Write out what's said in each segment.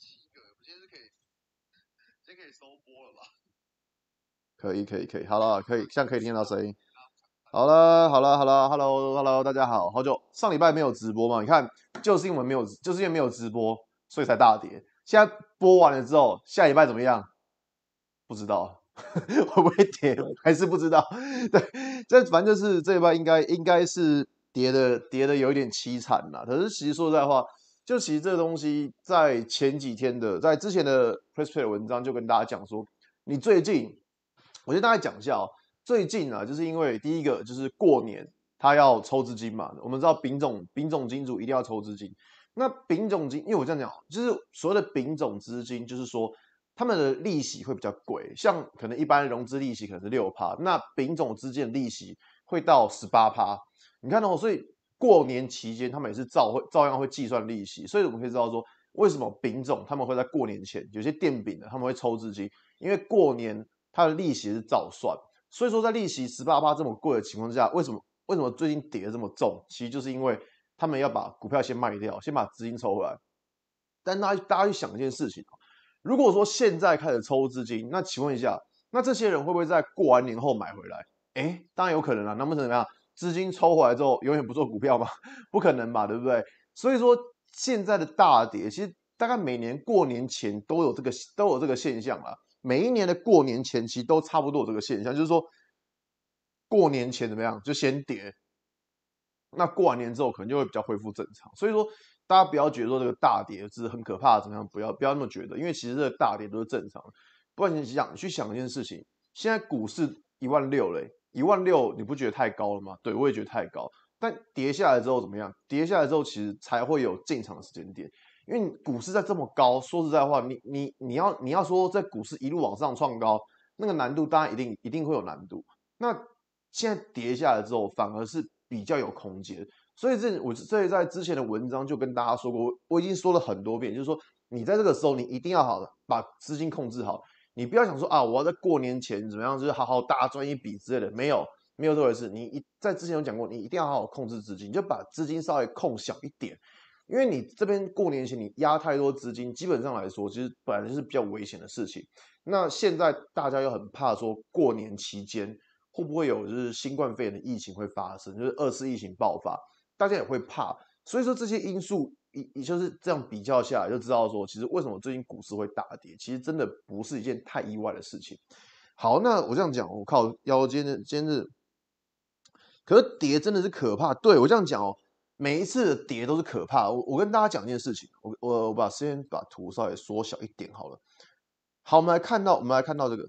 七个，我们现在是可以，现在可以收播了吧？可以可以可以，好了，可以，现在可以听到声音。好了好了好了，Hello Hello，大家好，好久上礼拜没有直播嘛？你看，就是因为没有，就是因为没有直播，所以才大跌。现在播完了之后，下礼拜怎么样？不知道 会不会跌，还是不知道。对，这反正就是这一半应该应该是跌的跌的有一点凄惨了。可是其实说实在话。就其实这东西在前几天的，在之前的 c r i s Pay 文章就跟大家讲说，你最近，我先大概讲一下哦。最近啊，就是因为第一个就是过年，他要抽资金嘛。我们知道丙种丙种金主一定要抽资金。那丙种金，因为我这样讲，就是所谓的丙种资金，就是说他们的利息会比较贵。像可能一般融资利息可能是六趴，那丙种资金利息会到十八趴。你看到，所以。过年期间，他也是照会照样会计算利息，所以我们可以知道说，为什么丙种他们会在过年前，有些垫饼的他们会抽资金，因为过年它的利息是照算，所以说在利息十八八这么贵的情况之下，为什么为什么最近跌的这么重？其实就是因为他们要把股票先卖掉，先把资金抽回来。但大家大家去想一件事情如果说现在开始抽资金，那请问一下，那这些人会不会在过完年后买回来？哎，当然有可能啊，难不成怎么样？资金抽回来之后，永远不做股票吗？不可能嘛，对不对？所以说现在的大跌，其实大概每年过年前都有这个都有这个现象啦。每一年的过年前期都差不多有这个现象，就是说过年前怎么样，就先跌。那过完年之后，可能就会比较恢复正常。所以说大家不要觉得说这个大跌是很可怕的，怎么样？不要不要那么觉得，因为其实这个大跌都是正常的。不然你想，你去想一件事情，现在股市一万六了。一万六，你不觉得太高了吗？对我也觉得太高。但跌下来之后怎么样？跌下来之后，其实才会有进场的时间点。因为股市在这么高，说实在话，你你你要你要说在股市一路往上创高，那个难度当然一定一定会有难度。那现在跌下来之后，反而是比较有空间。所以这我这在之前的文章就跟大家说过，我我已经说了很多遍，就是说你在这个时候你一定要好把资金控制好。你不要想说啊，我要在过年前怎么样，就是好好大赚一笔之类的，没有，没有这回事。你一在之前有讲过，你一定要好好控制资金，你就把资金稍微控小一点。因为你这边过年前你压太多资金，基本上来说，其实本来就是比较危险的事情。那现在大家又很怕说，过年期间会不会有就是新冠肺炎的疫情会发生，就是二次疫情爆发，大家也会怕。所以说这些因素。你你就是这样比较下来就知道说，其实为什么最近股市会大跌，其实真的不是一件太意外的事情。好，那我这样讲，我靠腰间的今日，可是跌真的是可怕。对我这样讲哦，每一次的跌都是可怕。我我跟大家讲一件事情，我我我把先把图稍微缩小一点好了。好，我们来看到我们来看到这个，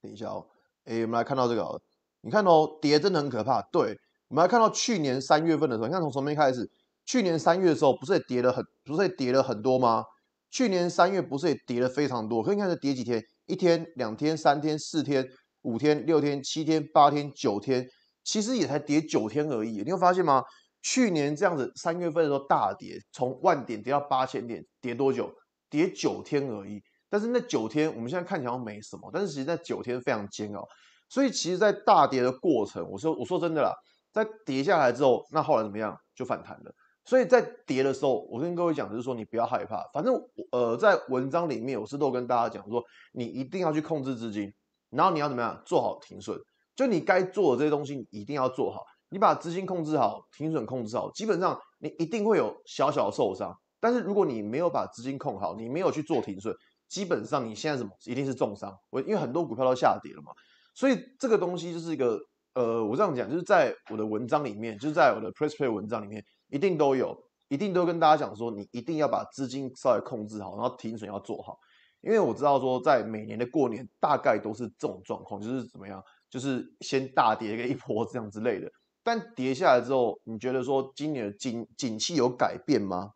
等一下哦，哎，我们来看到这个，你看哦，跌真的很可怕，对。我们看到去年三月份的时候，你看从什么开始？去年三月的时候，不是也跌了很，不是也跌了很多吗？去年三月不是也跌了非常多？可以看是跌几天？一天、两天、三天、四天、五天、六天、七天、八天、九天，其实也才跌九天而已。你会发现吗？去年这样子三月份的时候大跌，从万点跌到八千点，跌多久？跌九天而已。但是那九天我们现在看起来没什么，但是其实那九天非常煎熬。所以其实在大跌的过程，我说我说真的啦。在跌下来之后，那后来怎么样就反弹了。所以在跌的时候，我跟各位讲就是说，你不要害怕。反正呃，在文章里面我是都跟大家讲说，你一定要去控制资金，然后你要怎么样做好停损。就你该做的这些东西，你一定要做好。你把资金控制好，停损控制好，基本上你一定会有小小的受伤。但是如果你没有把资金控好，你没有去做停损，基本上你现在什么一定是重伤。我因为很多股票都下跌了嘛，所以这个东西就是一个。呃，我这样讲就是在我的文章里面，就是在我的 press play 文章里面，一定都有，一定都跟大家讲说，你一定要把资金稍微控制好，然后停损要做好。因为我知道说，在每年的过年，大概都是这种状况，就是怎么样，就是先大跌一个一波这样之类的。但跌下来之后，你觉得说今年的景景气有改变吗？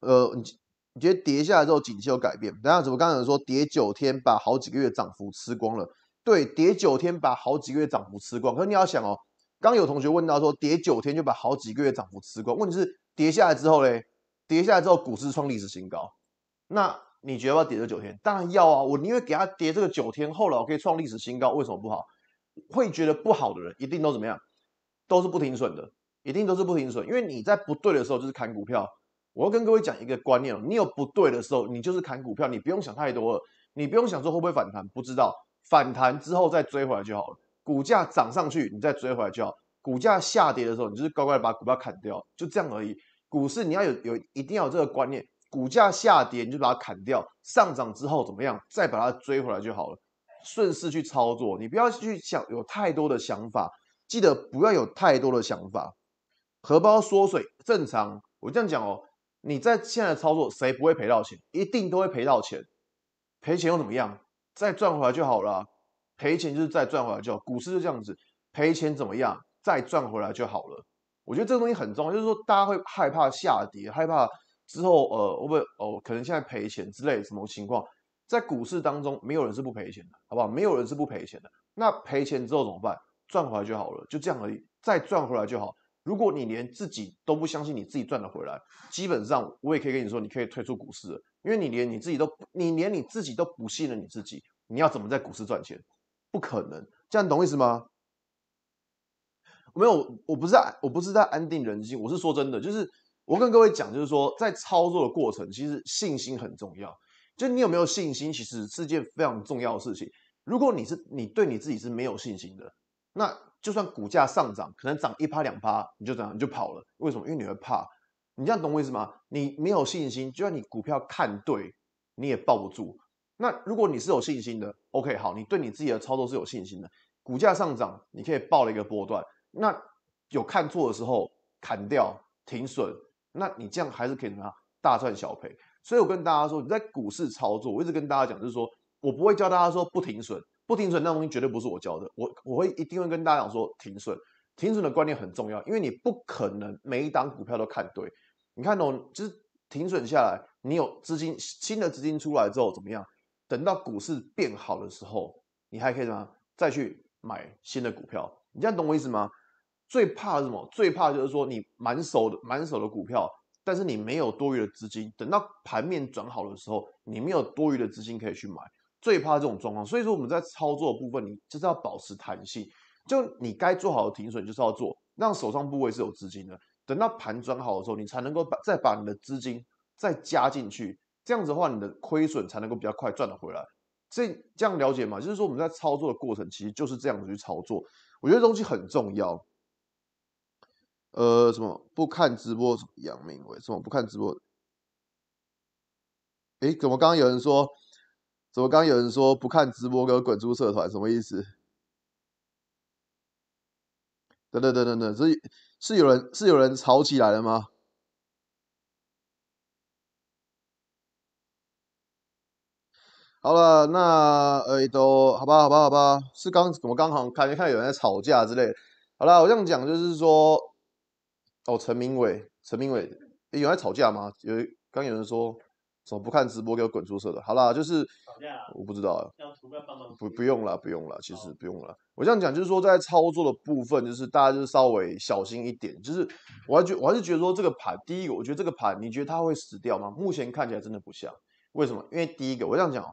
呃，你觉得跌下来之后景气有改变？等下怎么刚才说跌九天把好几个月涨幅吃光了？对，跌九天把好几个月涨幅吃光。可是你要想哦，刚有同学问到说，跌九天就把好几个月涨幅吃光。问题是，跌下来之后嘞，跌下来之后，股市创历史新高。那你觉得要跌要这九天？当然要啊！我宁愿给他跌这个九天后了，可以创历史新高。为什么不好？会觉得不好的人，一定都怎么样？都是不停损的，一定都是不停损。因为你在不对的时候就是砍股票。我要跟各位讲一个观念哦，你有不对的时候，你就是砍股票，你不用想太多了，你不用想说会不会反弹，不知道。反弹之后再追回来就好了，股价涨上去你再追回来就好；股价下跌的时候，你就是乖乖把股票砍掉，就这样而已。股市你要有有一定要有这个观念：股价下跌你就把它砍掉，上涨之后怎么样再把它追回来就好了，顺势去操作，你不要去想有太多的想法，记得不要有太多的想法。荷包缩水正常，我这样讲哦，你在现在操作谁不会赔到钱？一定都会赔到钱，赔钱又怎么样？再赚回来就好了，赔钱就是再赚回来就，好。股市就这样子，赔钱怎么样？再赚回来就好了。我觉得这个东西很重要，就是说大家会害怕下跌，害怕之后呃，我不哦，可能现在赔钱之类什么情况，在股市当中没有人是不赔钱的，好不好？没有人是不赔钱的。那赔钱之后怎么办？赚回来就好了，就这样而已。再赚回来就好。如果你连自己都不相信你自己赚得回来，基本上我也可以跟你说，你可以退出股市。因为你连你自己都，你连你自己都不信任你自己，你要怎么在股市赚钱？不可能，这样懂意思吗？没有，我不是在，我不是在安定人心，我是说真的，就是我跟各位讲，就是说在操作的过程，其实信心很重要，就你有没有信心，其实是件非常重要的事情。如果你是，你对你自己是没有信心的，那就算股价上涨，可能涨一趴两趴，你就这样就跑了，为什么？因为你会怕。你这样懂我意思吗？你没有信心，就算你股票看对，你也抱不住。那如果你是有信心的，OK，好，你对你自己的操作是有信心的，股价上涨你可以抱了一个波段。那有看错的时候砍掉停损，那你这样还是可以什么大赚小赔。所以我跟大家说，你在股市操作，我一直跟大家讲，就是说我不会教大家说不停损，不停损那东西绝对不是我教的，我我会一定会跟大家讲说停损。停损的观念很重要，因为你不可能每一档股票都看对。你看懂，就是停损下来，你有资金新的资金出来之后怎么样？等到股市变好的时候，你还可以什么再去买新的股票？你这样懂我意思吗？最怕什么？最怕就是说你满手的满手的股票，但是你没有多余的资金。等到盘面转好的时候，你没有多余的资金可以去买，最怕这种状况。所以说我们在操作部分，你就是要保持弹性。就你该做好的停损就是要做，让手上部位是有资金的。等到盘转好的时候，你才能够把再把你的资金再加进去。这样子的话，你的亏损才能够比较快赚得回来。这这样了解吗？就是说我们在操作的过程，其实就是这样子去操作。我觉得东西很重要。呃，什么不看直播？杨明伟？什么不看直播？诶，怎么刚刚有人说？怎么刚刚有人说不看直播跟滚出社团什么意思？等等等等等，是是有人是有人吵起来了吗？好了，那呃都好吧，好吧，好吧，是刚怎么刚好看，看有人在吵架之类。好了，我这样讲就是说，哦，陈明伟，陈明伟，有人在吵架吗？有，刚有人说。怎么不看直播？给我滚出社的。好啦，就是我不知道，不不用了，不用了，其实不用了。我这样讲就是说，在操作的部分，就是大家就是稍微小心一点。就是我还觉我还是觉得说这个盘，第一个，我觉得这个盘，你觉得它会死掉吗？目前看起来真的不像。为什么？因为第一个，我这样讲，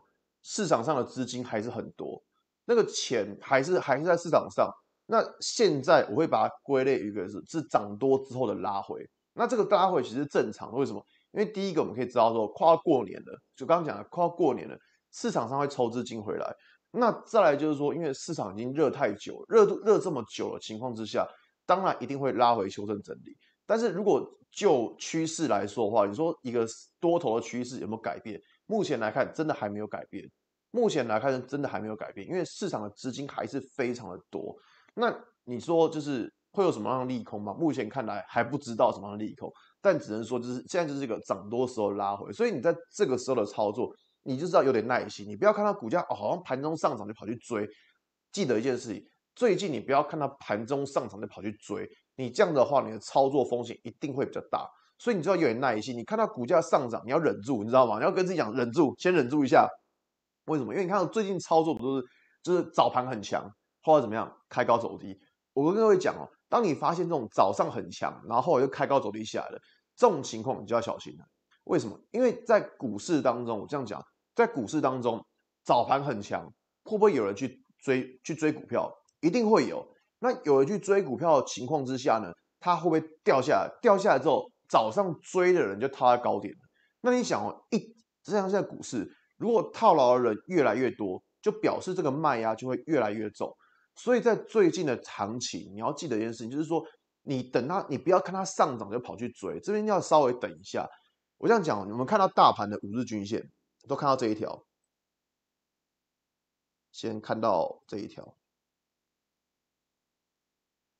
市场上的资金还是很多，那个钱还是还是在市场上。那现在我会把它归类一个是是涨多之后的拉回。那这个拉回其实正常，为什么？因为第一个我们可以知道说，快过年了，就刚刚讲的，快过年了，市场上会抽资金回来。那再来就是说，因为市场已经热太久，热度热这么久的情况之下，当然一定会拉回修正整理。但是如果就趋势来说的话，你说一个多头的趋势有没有改变？目前来看，真的还没有改变。目前来看，真的还没有改变，因为市场的资金还是非常的多。那你说就是会有什么样的利空吗？目前看来还不知道什么利空。但只能说，就是现在就是一个涨多时候拉回，所以你在这个时候的操作，你就知道有点耐心。你不要看到股价哦，好像盘中上涨就跑去追。记得一件事情，最近你不要看到盘中上涨就跑去追，你这样的话你的操作风险一定会比较大。所以你知道有点耐心，你看到股价上涨你要忍住，你知道吗？你要跟自己讲忍住，先忍住一下。为什么？因为你看到最近操作不都是就是早盘很强，或者怎么样开高走低。我跟各位讲哦。当你发现这种早上很强，然后又开高走低下来了，这种情况你就要小心了。为什么？因为在股市当中，我这样讲，在股市当中，早盘很强，会不会有人去追？去追股票，一定会有。那有人去追股票的情况之下呢，它会不会掉下来？掉下来之后，早上追的人就套在高点那你想哦，一这样在股市，如果套牢的人越来越多，就表示这个卖压就会越来越重。所以在最近的行情，你要记得一件事情，就是说，你等它，你不要看它上涨就跑去追，这边要稍微等一下。我这样讲，你们看到大盘的五日均线，都看到这一条，先看到这一条。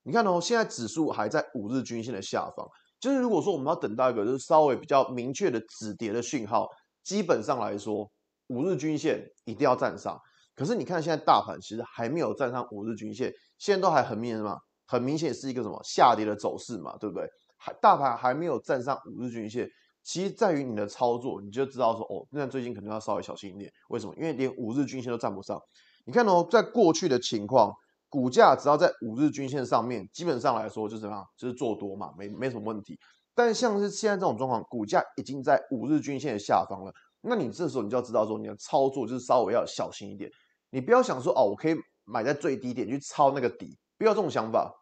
你看哦，现在指数还在五日均线的下方。就是如果说我们要等到一个就是稍微比较明确的止跌的讯号，基本上来说，五日均线一定要站上。可是你看，现在大盘其实还没有站上五日均线，现在都还很明显嘛，很明显是一个什么下跌的走势嘛，对不对？还大盘还没有站上五日均线，其实在于你的操作，你就知道说哦，那最近可能要稍微小心一点。为什么？因为连五日均线都站不上。你看哦，在过去的情况，股价只要在五日均线上面，基本上来说就是么么，就是做多嘛，没没什么问题。但像是现在这种状况，股价已经在五日均线的下方了，那你这时候你就要知道说，你的操作就是稍微要小心一点。你不要想说哦，我可以买在最低点去抄那个底，不要这种想法，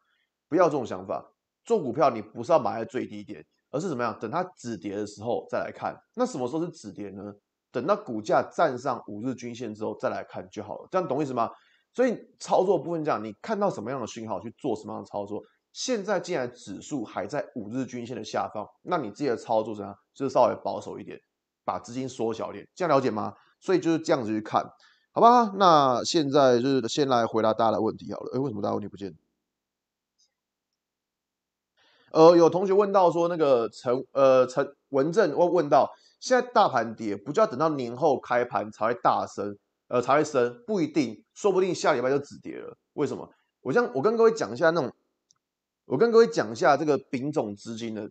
不要这种想法。做股票你不是要买在最低点，而是怎么样？等它止跌的时候再来看。那什么时候是止跌呢？等到股价站上五日均线之后再来看就好了。这样懂意思吗？所以操作部分这样，你看到什么样的讯号去做什么样的操作。现在既然指数还在五日均线的下方，那你自己的操作怎样？就是稍微保守一点，把资金缩小点，这样了解吗？所以就是这样子去看。好吧，那现在就是先来回答大家的问题好了。哎，为什么大家问题不见？呃，有同学问到说，那个陈呃陈文正问问到，现在大盘跌，不就要等到年后开盘才会大升？呃，才会升？不一定，说不定下礼拜就止跌了。为什么？我像我跟各位讲一下那种，我跟各位讲一下这个丙种资金的，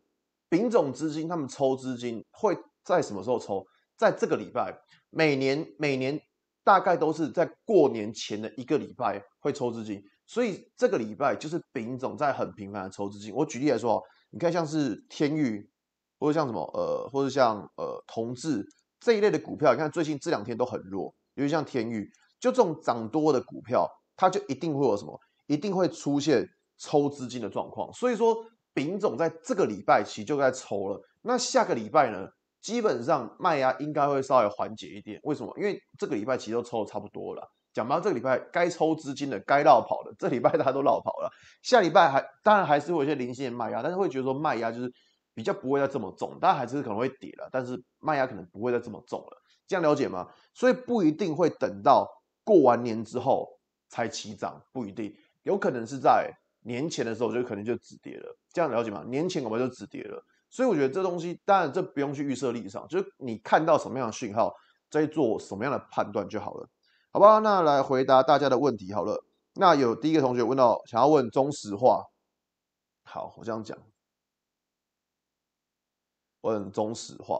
丙种资金他们抽资金会在什么时候抽？在这个礼拜，每年每年。大概都是在过年前的一个礼拜会抽资金，所以这个礼拜就是丙种在很频繁的抽资金。我举例来说，你看像是天域，或者像什么呃，或者像呃同志这一类的股票，你看最近这两天都很弱，尤其像天域，就这种涨多的股票，它就一定会有什么，一定会出现抽资金的状况。所以说丙种在这个礼拜其实就在抽了，那下个礼拜呢？基本上卖压应该会稍微缓解一点，为什么？因为这个礼拜其实都抽的差不多了。讲到这个礼拜该抽资金的、该绕跑的，这礼拜大家都绕跑了。下礼拜还当然还是会有一些零星的卖压，但是会觉得说卖压就是比较不会再这么重，家还是可能会跌了。但是卖压可能不会再这么重了，这样了解吗？所以不一定会等到过完年之后才起涨，不一定，有可能是在年前的时候就可能就止跌了，这样了解吗？年前我能就止跌了。所以我觉得这东西，当然这不用去预设立场，就是你看到什么样的讯号，再做什么样的判断就好了，好吧？那来回答大家的问题好了。那有第一个同学问到，想要问中石化。好，我这样讲，问中石化，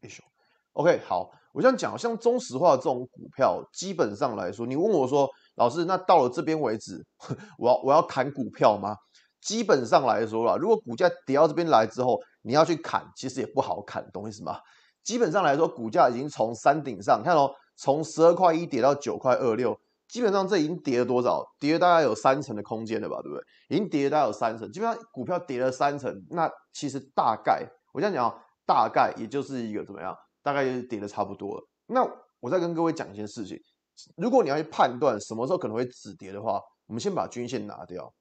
哎呦，OK，好，我这样讲，像中石化这种股票，基本上来说，你问我说，老师，那到了这边为止，我要我要谈股票吗？基本上来说了，如果股价跌到这边来之后，你要去砍，其实也不好砍，懂我意思吗？基本上来说，股价已经从山顶上，看哦，从十二块一跌到九块二六，基本上这已经跌了多少？跌了大概有三成的空间了吧，对不对？已经跌了大概有三成，基本上股票跌了三成，那其实大概我这样讲啊，大概也就是一个怎么样？大概就是跌的差不多了。那我再跟各位讲一件事情，如果你要去判断什么时候可能会止跌的话，我们先把均线拿掉。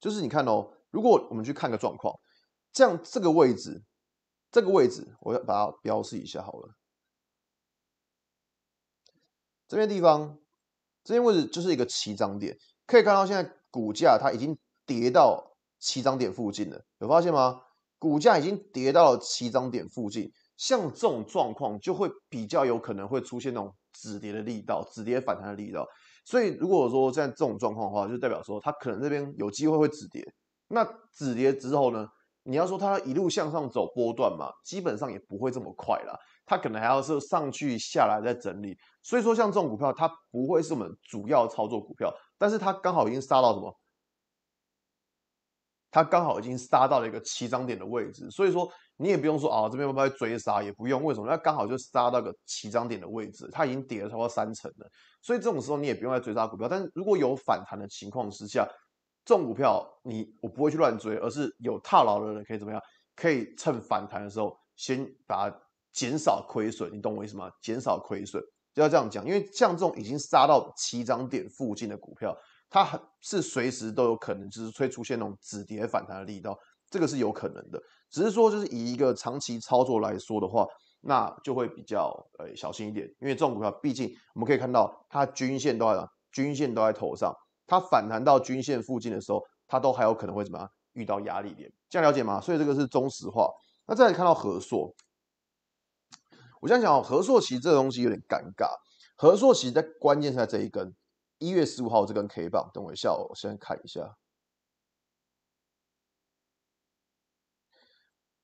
就是你看哦，如果我们去看个状况，像这个位置，这个位置，我要把它标示一下好了。这边地方，这边位置就是一个起涨点，可以看到现在股价它已经跌到起涨点附近了，有发现吗？股价已经跌到了起涨点附近，像这种状况就会比较有可能会出现那种止跌的力道，止跌反弹的力道。所以如果说在这种状况的话，就代表说它可能这边有机会会止跌。那止跌之后呢，你要说它一路向上走波段嘛，基本上也不会这么快啦。它可能还要是上去下来再整理。所以说像这种股票，它不会是我们主要操作股票，但是它刚好已经杀到什么？它刚好已经杀到了一个起涨点的位置。所以说。你也不用说啊，这边要不要追杀？也不用，为什么？它刚好就杀到个起涨点的位置，它已经跌了超过三成了。所以这种时候你也不用再追杀股票。但是如果有反弹的情况之下，这种股票你我不会去乱追，而是有踏牢的人可以怎么样？可以趁反弹的时候先把它减少亏损。你懂我意思吗？减少亏损要这样讲，因为像这种已经杀到起涨点附近的股票，它是随时都有可能就是会出现那种止跌反弹的力道，这个是有可能的。只是说，就是以一个长期操作来说的话，那就会比较呃小心一点，因为这种股票毕竟我们可以看到它均线都在，均线都在头上，它反弹到均线附近的时候，它都还有可能会怎么样遇到压力点，这样了解吗？所以这个是中石化。那再来看到和硕，我想想哦，和硕其实这个东西有点尴尬，和硕其实在关键在这一根一月十五号这根 K 棒，等我一下，我先看一下。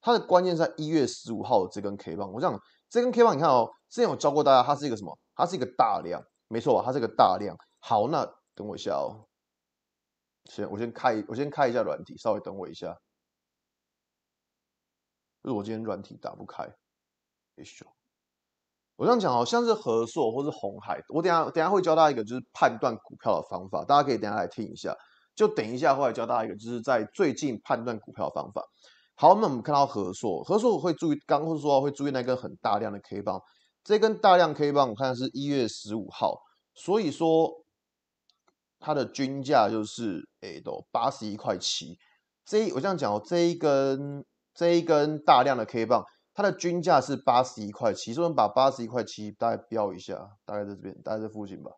它的关键在一月十五号这根 K 棒，我想这根 K 棒，你看哦，之前有教过大家，它是一个什么？它是一个大量，没错，它是一个大量。好，那等我一下哦，先我先开，我先开一下软体，稍微等我一下。就是我今天软体打不开也许。我这样讲，好像是合硕或是红海。我等下等下会教大家一个，就是判断股票的方法，大家可以等下来听一下。就等一下，会来教大家一个，就是在最近判断股票的方法。好，那我们看到合数，合数我会注意，刚刚我说会注意那根很大量的 K 棒，这根大量 K 棒我看是一月十五号，所以说它的均价就是，哎，都八十一块七，这我这样讲哦，这一根这一根大量的 K 棒，它的均价是八十一块七，我们把八十一块七大概标一下，大概在这边，大概在附近吧，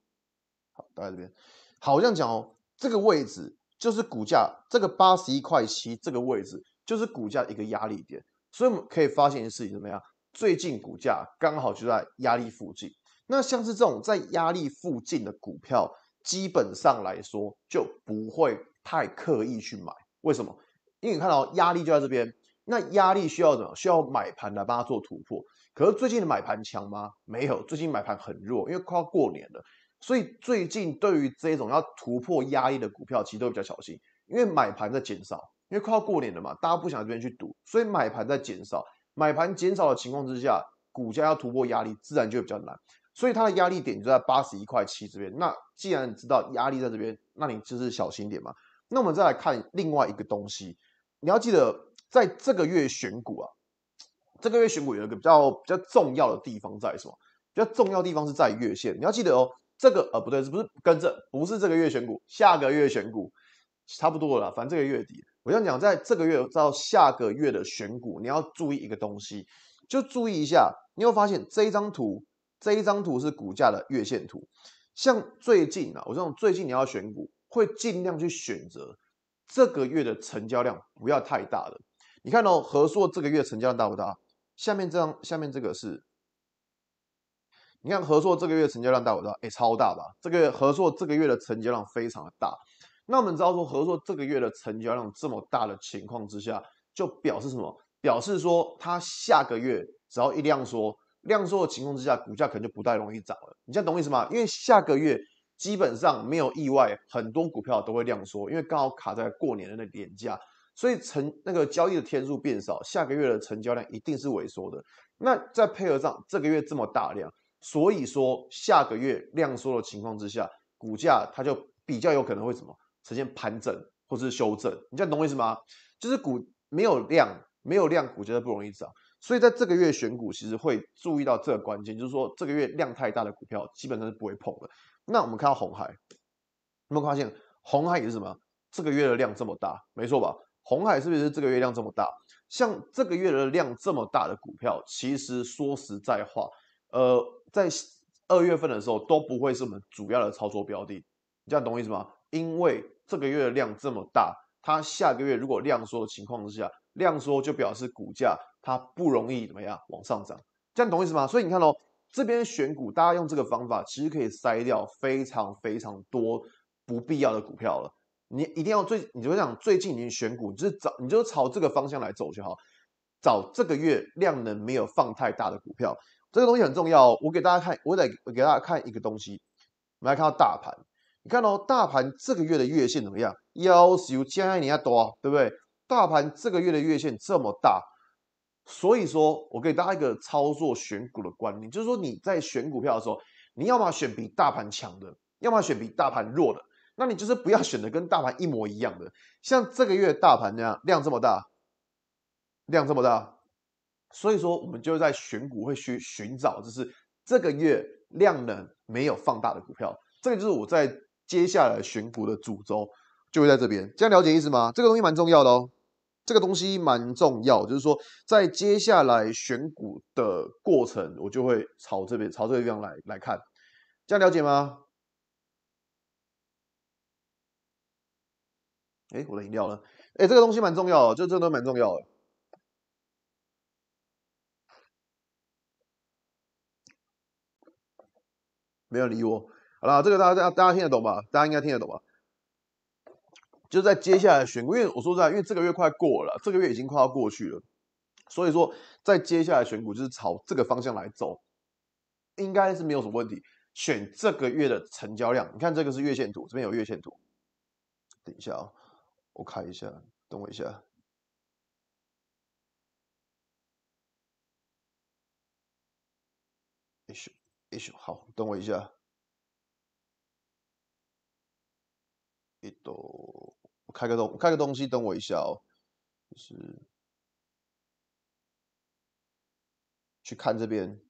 好，大概这边，好这样讲哦，这个位置就是股价这个八十一块七这个位置。就是股价一个压力点，所以我们可以发现一件事情，怎么样？最近股价刚好就在压力附近。那像是这种在压力附近的股票，基本上来说就不会太刻意去买。为什么？因为你看到压力就在这边，那压力需要怎么？需要买盘来帮他做突破。可是最近的买盘强吗？没有，最近买盘很弱，因为快要过年了。所以最近对于这种要突破压力的股票，其实都比较小心，因为买盘在减少。因为快要过年了嘛，大家不想这边去赌，所以买盘在减少。买盘减少的情况之下，股价要突破压力，自然就比较难。所以它的压力点就在八十一块七这边。那既然知道压力在这边，那你就是小心点嘛。那我们再来看另外一个东西，你要记得在这个月选股啊，这个月选股有一个比较比较重要的地方在什么？比较重要地方是在月线。你要记得哦，这个呃不对，是不是跟着？不是这个月选股，下个月选股差不多了，反正这个月底。我想讲，在这个月到下个月的选股，你要注意一个东西，就注意一下。你会发现，这一张图，这一张图是股价的月线图。像最近啊，我这种最近你要选股，会尽量去选择这个月的成交量不要太大的。你看哦，和硕这个月成交量大不大？下面这张，下面这个是，你看和硕这个月成交量大不大？哎，超大吧？这个和硕这个月的成交量非常的大。那我们知道说，合作这个月的成交量这么大的情况之下，就表示什么？表示说，它下个月只要一量缩、量缩的情况之下，股价可能就不太容易涨了。你现在懂我意思吗？因为下个月基本上没有意外，很多股票都会量缩，因为刚好卡在过年的那年价，所以成那个交易的天数变少，下个月的成交量一定是萎缩的。那再配合上这个月这么大量，所以说下个月量缩的情况之下，股价它就比较有可能会什么？呈现盘整或是修正，你这样懂我意思吗？就是股没有量，没有量股价是不容易涨，所以在这个月选股其实会注意到这个关键，就是说这个月量太大的股票基本上是不会碰的。那我们看到红海，有没有发现红海也是什么？这个月的量这么大，没错吧？红海是不是这个月量这么大？像这个月的量这么大的股票，其实说实在话，呃，在二月份的时候都不会是我们主要的操作标的，你这样懂我意思吗？因为这个月的量这么大，它下个月如果量缩的情况之下，量缩就表示股价它不容易怎么样往上涨，这样懂意思吗？所以你看哦，这边选股大家用这个方法，其实可以筛掉非常非常多不必要的股票了。你一定要最，你就想最近你选股，就是找你就朝这个方向来走就好，找这个月量能没有放太大的股票，这个东西很重要。我给大家看，我得给大家看一个东西，我们来看到大盘。你看哦，大盘这个月的月线怎么样？幺是加一年多，对不对？大盘这个月的月线这么大，所以说，我给大家一个操作选股的观念，就是说你在选股票的时候，你要么选比大盘强的，要么选比大盘弱的，那你就是不要选的跟大盘一模一样的，像这个月大盘那样量这么大，量这么大，所以说我们就在选股会去寻找，就是这个月量能没有放大的股票，这个就是我在。接下来选股的主轴就会在这边，这样了解意思吗？这个东西蛮重要的哦，这个东西蛮重要，就是说在接下来选股的过程，我就会朝这边朝这个地方来来看，这样了解吗？哎，我的饮料呢？哎，这个东西蛮重要的，就这都蛮重要的，没有理我。好了，这个大家大家听得懂吧？大家应该听得懂吧？就在接下来选股，因为我说实在，因为这个月快过了，这个月已经快要过去了，所以说在接下来选股就是朝这个方向来走，应该是没有什么问题。选这个月的成交量，你看这个是月线图，这边有月线图。等一下啊，我看一下，等我一下。哎咻，哎咻，好，等我一下。都开个东开个东西，等我一下哦。就是去看这边，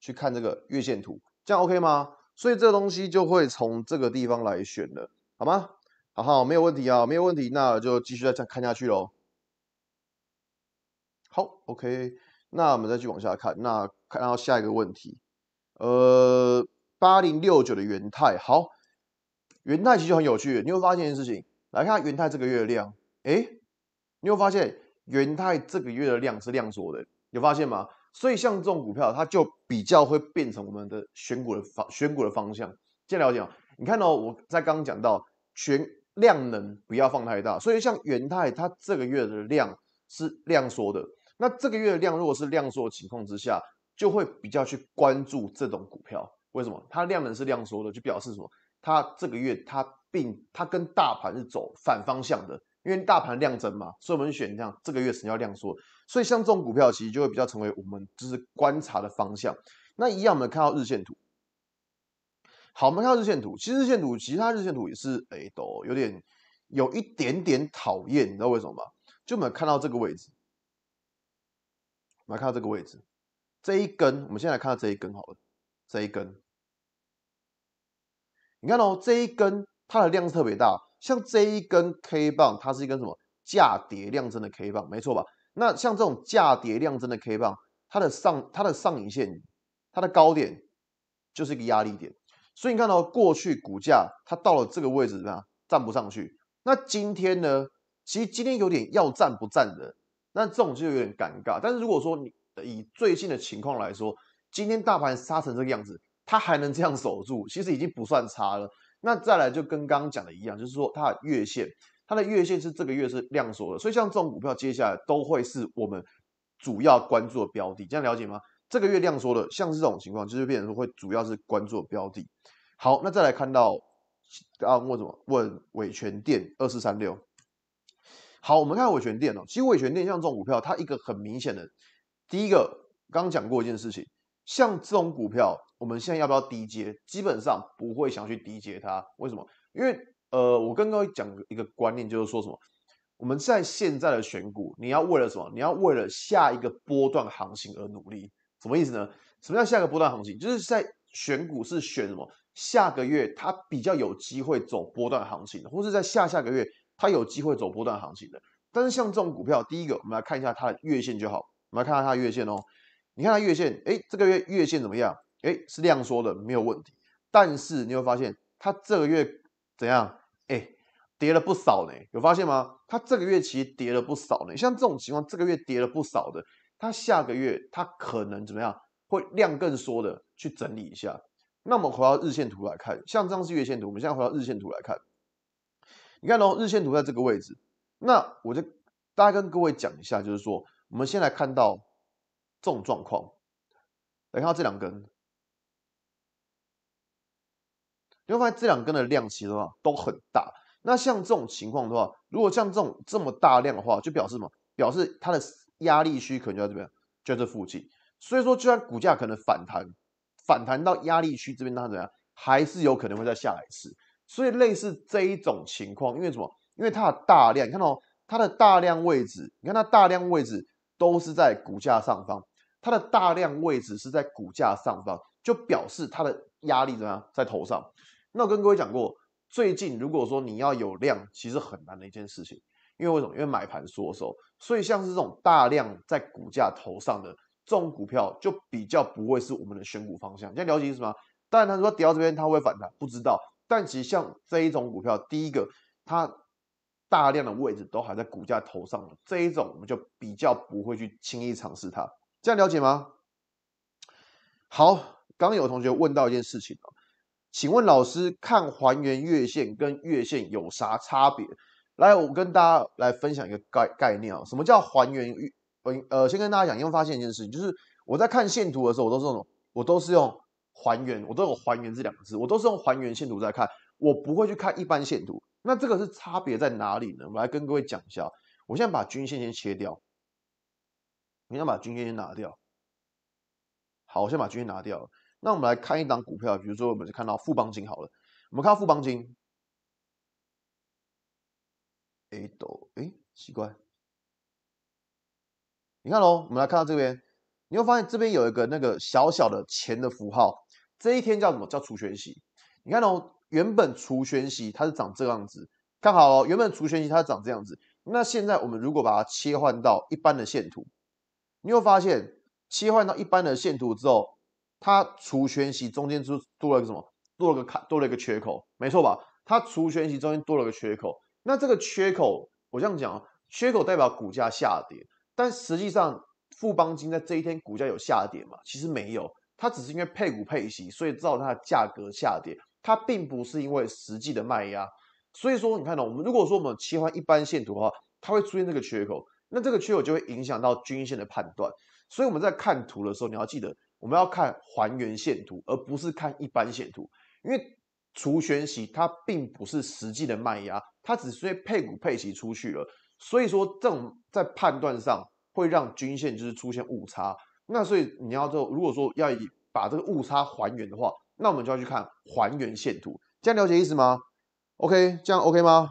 去看这个月线图，这样 OK 吗？所以这个东西就会从这个地方来选的，好吗？好好，没有问题啊，没有问题，那就继续再再看下去喽。好，OK，那我们再继续往下看，那看到下一个问题，呃。八零六九的元泰，好，元泰其实很有趣，你会发现一件事情，来看元泰这个月的量，哎，你会发现元泰这个月的量是量缩的，有发现吗？所以像这种股票，它就比较会变成我们的选股的方选股的方向，先了解哦。你看到我在刚刚讲到，选量能不要放太大，所以像元泰，它这个月的量是量缩的，那这个月的量如果是量缩的情况之下，就会比较去关注这种股票。为什么它量能是量缩的，就表示什么？它这个月它并它跟大盘是走反方向的，因为大盘量增嘛，所以我们选这样。这个月成交量缩，所以像这种股票其实就会比较成为我们就是观察的方向。那一样，我们看到日线图，好，我们看到日线图。其实日线图，其实它日线图也是，哎，都有点有一点点讨厌，你知道为什么吗？就我们看到这个位置，我们来看到这个位置，这一根，我们先来看到这一根，好了，这一根。你看到这一根它的量是特别大，像这一根 K 棒，它是一根什么价跌量增的 K 棒，没错吧？那像这种价跌量增的 K 棒，它的上它的上影线，它的高点就是一个压力点。所以你看到过去股价它到了这个位置呢，站不上去。那今天呢，其实今天有点要站不站的，那这种就有点尴尬。但是如果说你以最近的情况来说，今天大盘杀成这个样子。它还能这样守住，其实已经不算差了。那再来就跟刚刚讲的一样，就是说它的月线，它的月线是这个月是量缩了，所以像这种股票接下来都会是我们主要关注的标的，这样了解吗？这个月量缩了，像是这种情况，就是变成会主要是关注标的。好，那再来看到啊问什么？问伟权店二四三六。好，我们看伟权店哦，其实伟权店像这种股票，它一个很明显的第一个，刚刚讲过一件事情。像这种股票，我们现在要不要低接？基本上不会想去低接它。为什么？因为呃，我跟各位讲一个观念，就是说什么？我们在现在的选股，你要为了什么？你要为了下一个波段行情而努力。什么意思呢？什么叫下一个波段行情？就是在选股是选什么？下个月它比较有机会走波段行情的，或是在下下个月它有机会走波段行情的。但是像这种股票，第一个我们来看一下它的月线就好。我们来看一下它的月线哦。你看它月线，哎，这个月月线怎么样？哎，是量缩的，没有问题。但是你会发现，它这个月怎样？哎，跌了不少呢。有发现吗？它这个月其实跌了不少呢。像这种情况，这个月跌了不少的，它下个月它可能怎么样？会量更缩的，去整理一下。那我们回到日线图来看，像这样是月线图，我们现在回到日线图来看。你看哦，日线图在这个位置，那我就大家跟各位讲一下，就是说，我们先来看到。这种状况，来看到这两根，你会发现这两根的量其实话都很大。那像这种情况的话，如果像这种这么大量的话，就表示什么？表示它的压力区可能就在这边，就在这附近。所以说，就算股价可能反弹，反弹到压力区这边，它怎样，还是有可能会再下来一次。所以类似这一种情况，因为什么？因为它的大量，你看到它的大量位置，你看它大量位置。都是在股价上方，它的大量位置是在股价上方，就表示它的压力怎么样在头上。那我跟各位讲过，最近如果说你要有量，其实很难的一件事情，因为为什么？因为买盘缩手，所以像是这种大量在股价头上的这种股票，就比较不会是我们的选股方向。你要了解什么？当然他说跌到这边它会反弹，不知道。但其实像这一种股票，第一个它。大量的位置都还在股价头上了，这一种我们就比较不会去轻易尝试它。这样了解吗？好，刚有同学问到一件事情啊，请问老师看还原月线跟月线有啥差别？来，我跟大家来分享一个概概念啊，什么叫还原月？呃，先跟大家讲，因为发现一件事情，就是我在看线图的时候，我都是那种，我都是用还原，我都有还原这两个字，我都是用还原线图在看，我不会去看一般线图。那这个是差别在哪里呢？我来跟各位讲一下。我现在把均线先切掉，你先把均线先拿掉？好，我先把均线拿掉。那我们来看一档股票，比如说我们看到富邦金好了，我们看富邦金，哎，抖，哎，奇怪，你看喽，我们来看到这边，你会发现这边有一个那个小小的钱的符号，这一天叫什么叫除权息？你看喽。原本除权息它是长这样子，看好哦。原本除权息它长这样子，那现在我们如果把它切换到一般的线图，你会发现切换到一般的线图之后，它除权息中间就多了个什么？多了个卡，多了一个缺口，没错吧？它除权息中间多了个缺口。那这个缺口我这样讲哦，缺口代表股价下跌，但实际上富邦金在这一天股价有下跌吗？其实没有，它只是因为配股配息，所以造成它的价格下跌。它并不是因为实际的卖压，所以说你看哦、我们如果说我们切换一般线图的话，它会出现这个缺口，那这个缺口就会影响到均线的判断。所以我们在看图的时候，你要记得我们要看还原线图，而不是看一般线图，因为除权息它并不是实际的卖压，它只是因为配股配息出去了，所以说这种在判断上会让均线就是出现误差。那所以你要做，如果说要以把这个误差还原的话。那我们就要去看还原线图，这样了解意思吗？OK，这样 OK 吗？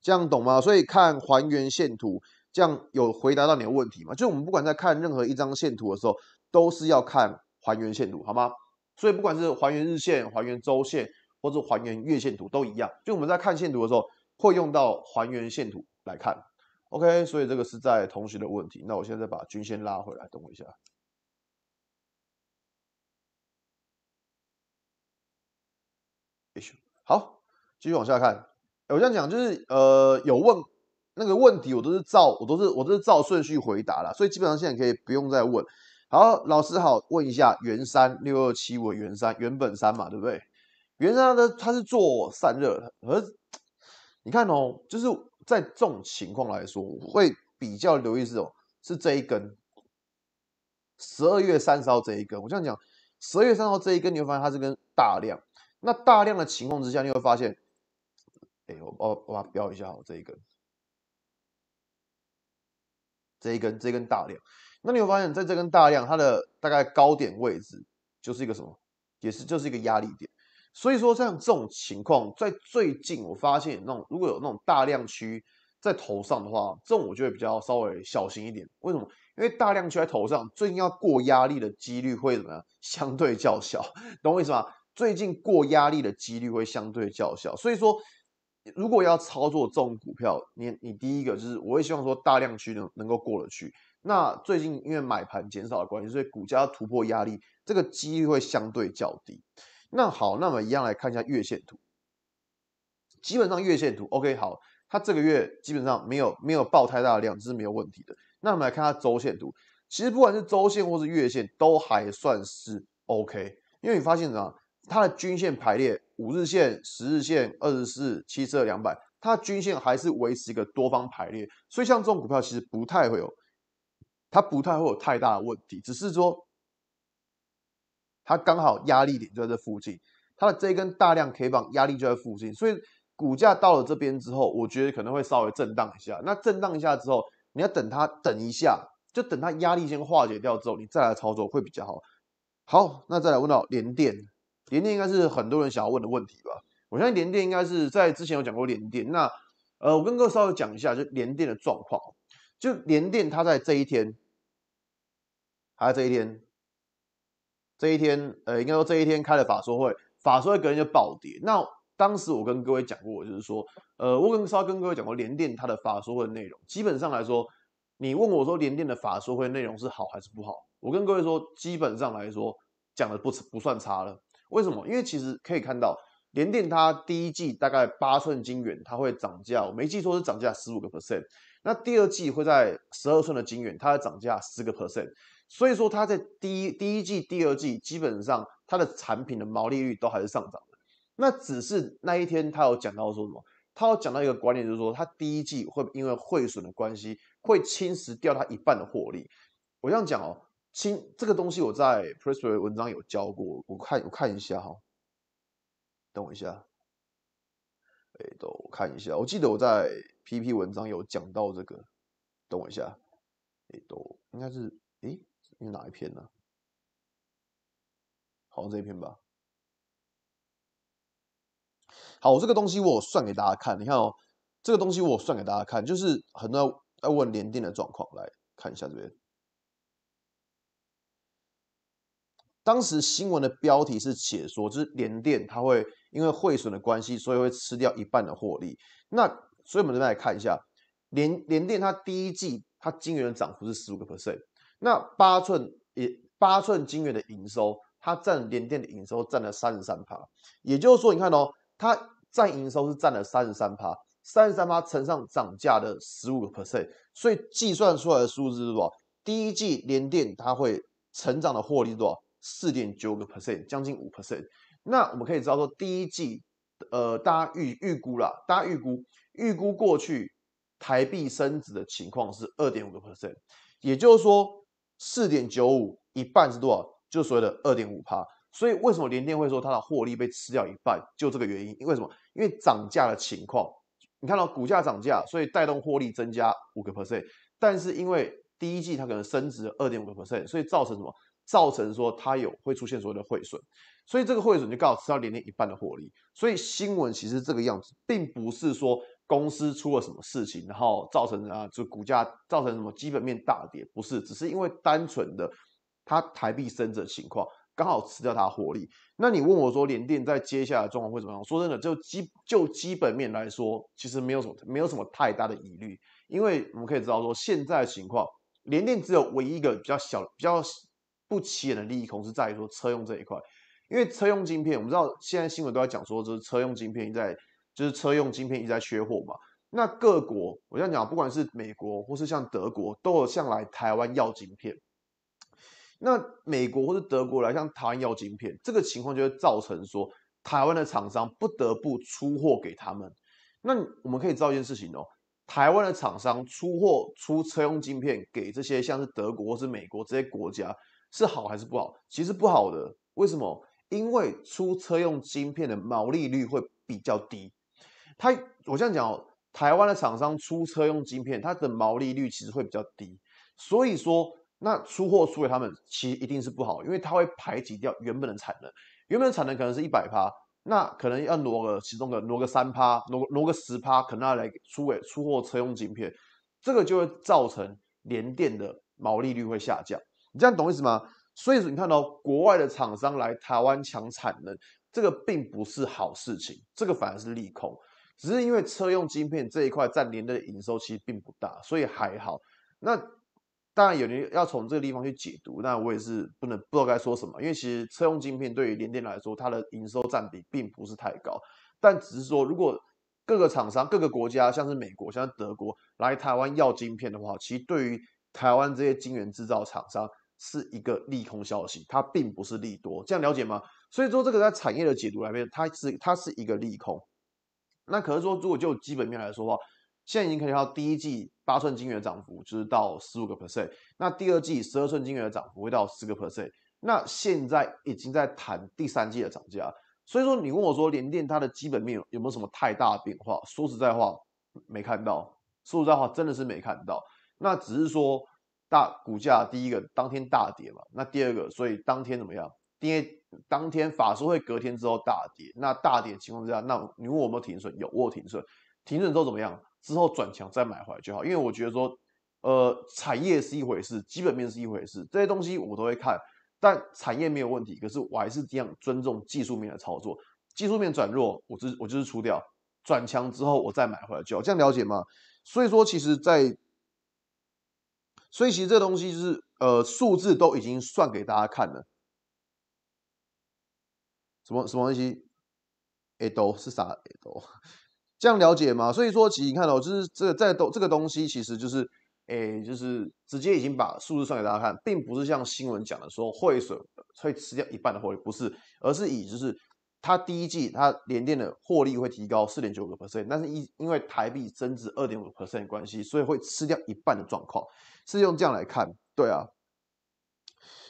这样懂吗？所以看还原线图，这样有回答到你的问题吗？就我们不管在看任何一张线图的时候，都是要看还原线图，好吗？所以不管是还原日线、还原周线，或是还原月线图都一样，就我们在看线图的时候，会用到还原线图来看。OK，所以这个是在同学的问题，那我现在把均线拉回来，等我一下。好，继续往下看。我这样讲就是，呃，有问那个问题，我都是照，我都是我都是照顺序回答了，所以基本上现在可以不用再问。好，老师好，问一下，原三六二七，我原三，原本三嘛，对不对？原山呢，它是做散热，而你看哦，就是在这种情况来说，我会比较留意是哦，是这一根，十二月三十号这一根。我这样讲，十二月三十号这一根，你会发现它是根大量。那大量的情况之下，你会发现，哎，我我把它标一下，好，这一根，这一根，这一根大量。那你会发现在这根大量，它的大概高点位置就是一个什么，也是就是一个压力点。所以说，像这种情况，在最近我发现，那种如果有那种大量区在头上的话，这种我就会比较稍微小心一点。为什么？因为大量区在头上，最近要过压力的几率会怎么样？相对较小，懂我意思吗？最近过压力的几率会相对较小，所以说如果要操作这种股票，你你第一个就是，我会希望说大量去能能够过得去。那最近因为买盘减少的关系，所以股价突破压力这个几率会相对较低。那好，那么一样来看一下月线图，基本上月线图 OK 好，它这个月基本上没有没有爆太大的量，这是没有问题的。那我们来看它周线图，其实不管是周线或是月线都还算是 OK，因为你发现啊，它的均线排列，五日线、十日线、二十四日、七十二两百，它的均线还是维持一个多方排列，所以像这种股票其实不太会有，它不太会有太大的问题，只是说它刚好压力点就在这附近，它的这根大量 K 棒压力就在附近，所以股价到了这边之后，我觉得可能会稍微震荡一下，那震荡一下之后，你要等它等一下，就等它压力先化解掉之后，你再来操作会比较好。好，那再来问到连电。联电应该是很多人想要问的问题吧？我相信联电应该是在之前有讲过联电。那呃，我跟各位稍微讲一下，就联电的状况。就联电它在这一天，还在这一天，这一天，呃，应该说这一天开了法说会，法说会人就暴跌。那当时我跟各位讲过，就是说，呃，我跟稍跟各位讲过联电它的法说会内容，基本上来说，你问我说联电的法说会内容是好还是不好？我跟各位说，基本上来说，讲的不不算差了。为什么？因为其实可以看到，联电它第一季大概八寸晶圆它会涨价，我没记错是涨价十五个 percent。那第二季会在十二寸的晶圆，它的涨价十个 percent。所以说它在第一第一季、第二季基本上它的产品的毛利率都还是上涨的。那只是那一天他有讲到说什么？他有讲到一个观点，就是说他第一季会因为汇损的关系，会侵蚀掉他一半的获利。我这样讲哦。亲，这个东西我在 p r e s s w 文章有教过，我看我看一下哈，等我一下，哎，都看一下。我记得我在 PP 文章有讲到这个，等我一下，哎，都应该是哎，哪一篇呢？好，这一篇吧。好，我这个东西我算给大家看，你看哦，这个东西我算给大家看，就是很多人在问联电的状况，来看一下这边。当时新闻的标题是解说，就是联电它会因为汇损的关系，所以会吃掉一半的获利。那所以我们这边来看一下，联联电它第一季它晶圆的涨幅是十五个 percent。那八寸也八寸晶圆的营收，它占联电的营收占了三十三趴。也就是说，你看哦，它占营收是占了三十三趴，三十三趴乘上涨价的十五个 percent，所以计算出来的数字是多少？第一季联电它会成长的获利多少？四点九个 percent，将近五 percent。那我们可以知道说，第一季，呃，大家预预估啦，大家预估预估过去台币升值的情况是二点五个 percent，也就是说四点九五一半是多少？就所谓的二点五趴。所以为什么联电会说它的获利被吃掉一半？就这个原因。为什么？因为涨价的情况，你看到股价涨价，所以带动获利增加五个 percent。但是因为第一季它可能升值二点五个 percent，所以造成什么？造成说它有会出现所谓的汇损，所以这个汇损就刚好吃到连连一半的获利，所以新闻其实这个样子，并不是说公司出了什么事情，然后造成啊，就股价造成什么基本面大跌，不是，只是因为单纯的它台币升值情况刚好吃掉它获利。那你问我说联电在接下来状况会怎么样？说真的，就基就基本面来说，其实没有什么没有什么太大的疑虑，因为我们可以知道说现在情况，联电只有唯一一个比较小比较。不起眼的利益空是在于说车用这一块，因为车用晶片，我们知道现在新闻都在讲说，就是车用晶片一在，就是车用晶片一直在缺货嘛。那各国我想讲，不管是美国或是像德国，都有向来台湾要晶片。那美国或是德国来向台湾要晶片，这个情况就会造成说台湾的厂商不得不出货给他们。那我们可以知道一件事情哦，台湾的厂商出货出车用晶片给这些像是德国或是美国这些国家。是好还是不好？其实不好的，为什么？因为出车用晶片的毛利率会比较低。它我这样讲哦，台湾的厂商出车用晶片，它的毛利率其实会比较低。所以说，那出货出给他们，其实一定是不好，因为它会排挤掉原本的产能。原本的产能可能是一百趴，那可能要挪个其中的挪个三趴，挪挪个十趴，可能要来出给出货车用晶片，这个就会造成联电的毛利率会下降。你这样懂意思吗？所以说你看到国外的厂商来台湾抢产能，这个并不是好事情，这个反而是利空。只是因为车用晶片这一块，占年的营收其实并不大，所以还好。那当然有人要从这个地方去解读，那我也是不能不知道该说什么。因为其实车用晶片对于联电来说，它的营收占比并不是太高。但只是说，如果各个厂商、各个国家，像是美国、像德国来台湾要晶片的话，其实对于台湾这些晶圆制造厂商，是一个利空消息，它并不是利多，这样了解吗？所以说这个在产业的解读来面，它是它是一个利空。那可是说，如果就基本面来说的话，现在已经可以看到第一季八寸晶圆的涨幅就是到十五个 percent，那第二季十二寸晶圆的涨幅会到十个 percent，那现在已经在谈第三季的涨价。所以说，你问我说联电它的基本面有没有什么太大变化？说实在话，没看到。说实在话，真的是没看到。那只是说。大股价第一个当天大跌嘛，那第二个，所以当天怎么样跌？当天法说会隔天之后大跌，那大跌的情况之下，那你问我有有停损有，我有停损，停损之后怎么样？之后转强再买回来就好。因为我觉得说，呃，产业是一回事，基本面是一回事，这些东西我都会看。但产业没有问题，可是我还是这样尊重技术面的操作。技术面转弱，我就我就是出掉；转强之后，我再买回来就好。这样了解吗？所以说，其实在。所以其实这东西就是，呃，数字都已经算给大家看了，什么什么东西，也都是啥，也都这样了解嘛？所以说，其实你看到就是这在都这个东西，其实就是，哎，就是直接已经把数字算给大家看，并不是像新闻讲的说会损会吃掉一半的获利，不是，而是以就是。它第一季它联电的获利会提高四点九个 percent，但是一因为台币升值二点五 percent 关系，所以会吃掉一半的状况，是用这样来看，对啊，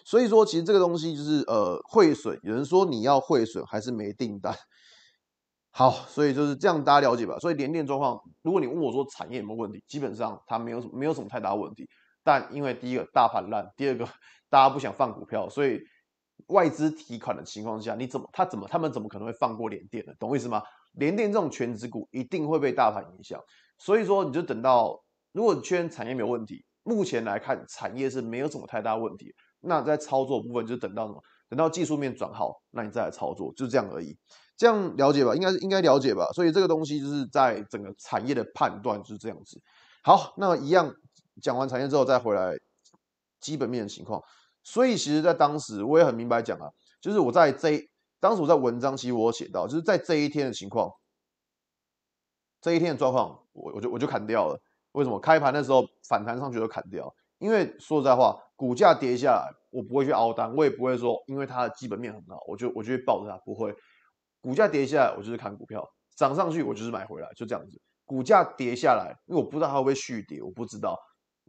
所以说其实这个东西就是呃汇损，有人说你要汇损还是没订单，好，所以就是这样大家了解吧。所以联电状况，如果你问我说产业有没有问题，基本上它没有什没有什么太大问题，但因为第一个大盘烂，第二个 大家不想放股票，所以。外资提款的情况下，你怎么他怎么他们怎么可能会放过联电的？懂我意思吗？联电这种全值股一定会被大盘影响，所以说你就等到如果确认产业没有问题，目前来看产业是没有什么太大问题。那在操作部分，就等到什么？等到技术面转好，那你再来操作，就这样而已。这样了解吧，应该应该了解吧。所以这个东西就是在整个产业的判断就是这样子。好，那一样讲完产业之后，再回来基本面的情况。所以其实，在当时我也很明白讲啊，就是我在这当时我在文章，其实我写到，就是在这一天的情况，这一天的状况，我我就我就砍掉了。为什么开盘的时候反弹上去就砍掉？因为说实在话，股价跌下来，我不会去熬单，我也不会说因为它的基本面很好，我就我就会抱着它。不会，股价跌下来，我就是看股票涨上去，我就是买回来，就这样子。股价跌下来，因为我不知道它会不会续跌，我不知道。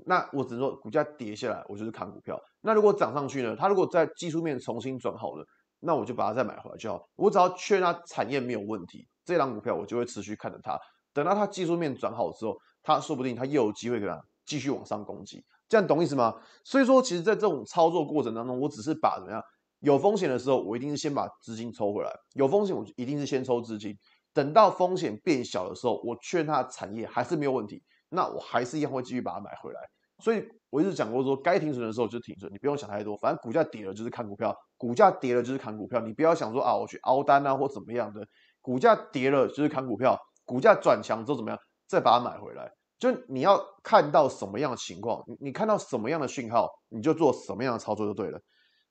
那我只能说，股价跌下来，我就是看股票。那如果涨上去呢？它如果在技术面重新转好了，那我就把它再买回来就好。我只要确认它产业没有问题，这档股票我就会持续看着它。等到它技术面转好之后，它说不定它又有机会给它继续往上攻击。这样懂意思吗？所以说，其实在这种操作过程当中，我只是把怎么样？有风险的时候，我一定是先把资金抽回来。有风险，我一定是先抽资金。等到风险变小的时候，我确认它的产业还是没有问题。那我还是一样会继续把它买回来，所以我一直讲过说，该停损的时候就停损，你不用想太多，反正股价跌了就是看股票，股价跌了就是看股票，你不要想说啊，我去熬单啊或怎么样的，股价跌了就是看股票，股价转强之后怎么样，再把它买回来，就你要看到什么样的情况，你看到什么样的讯号，你就做什么样的操作就对了，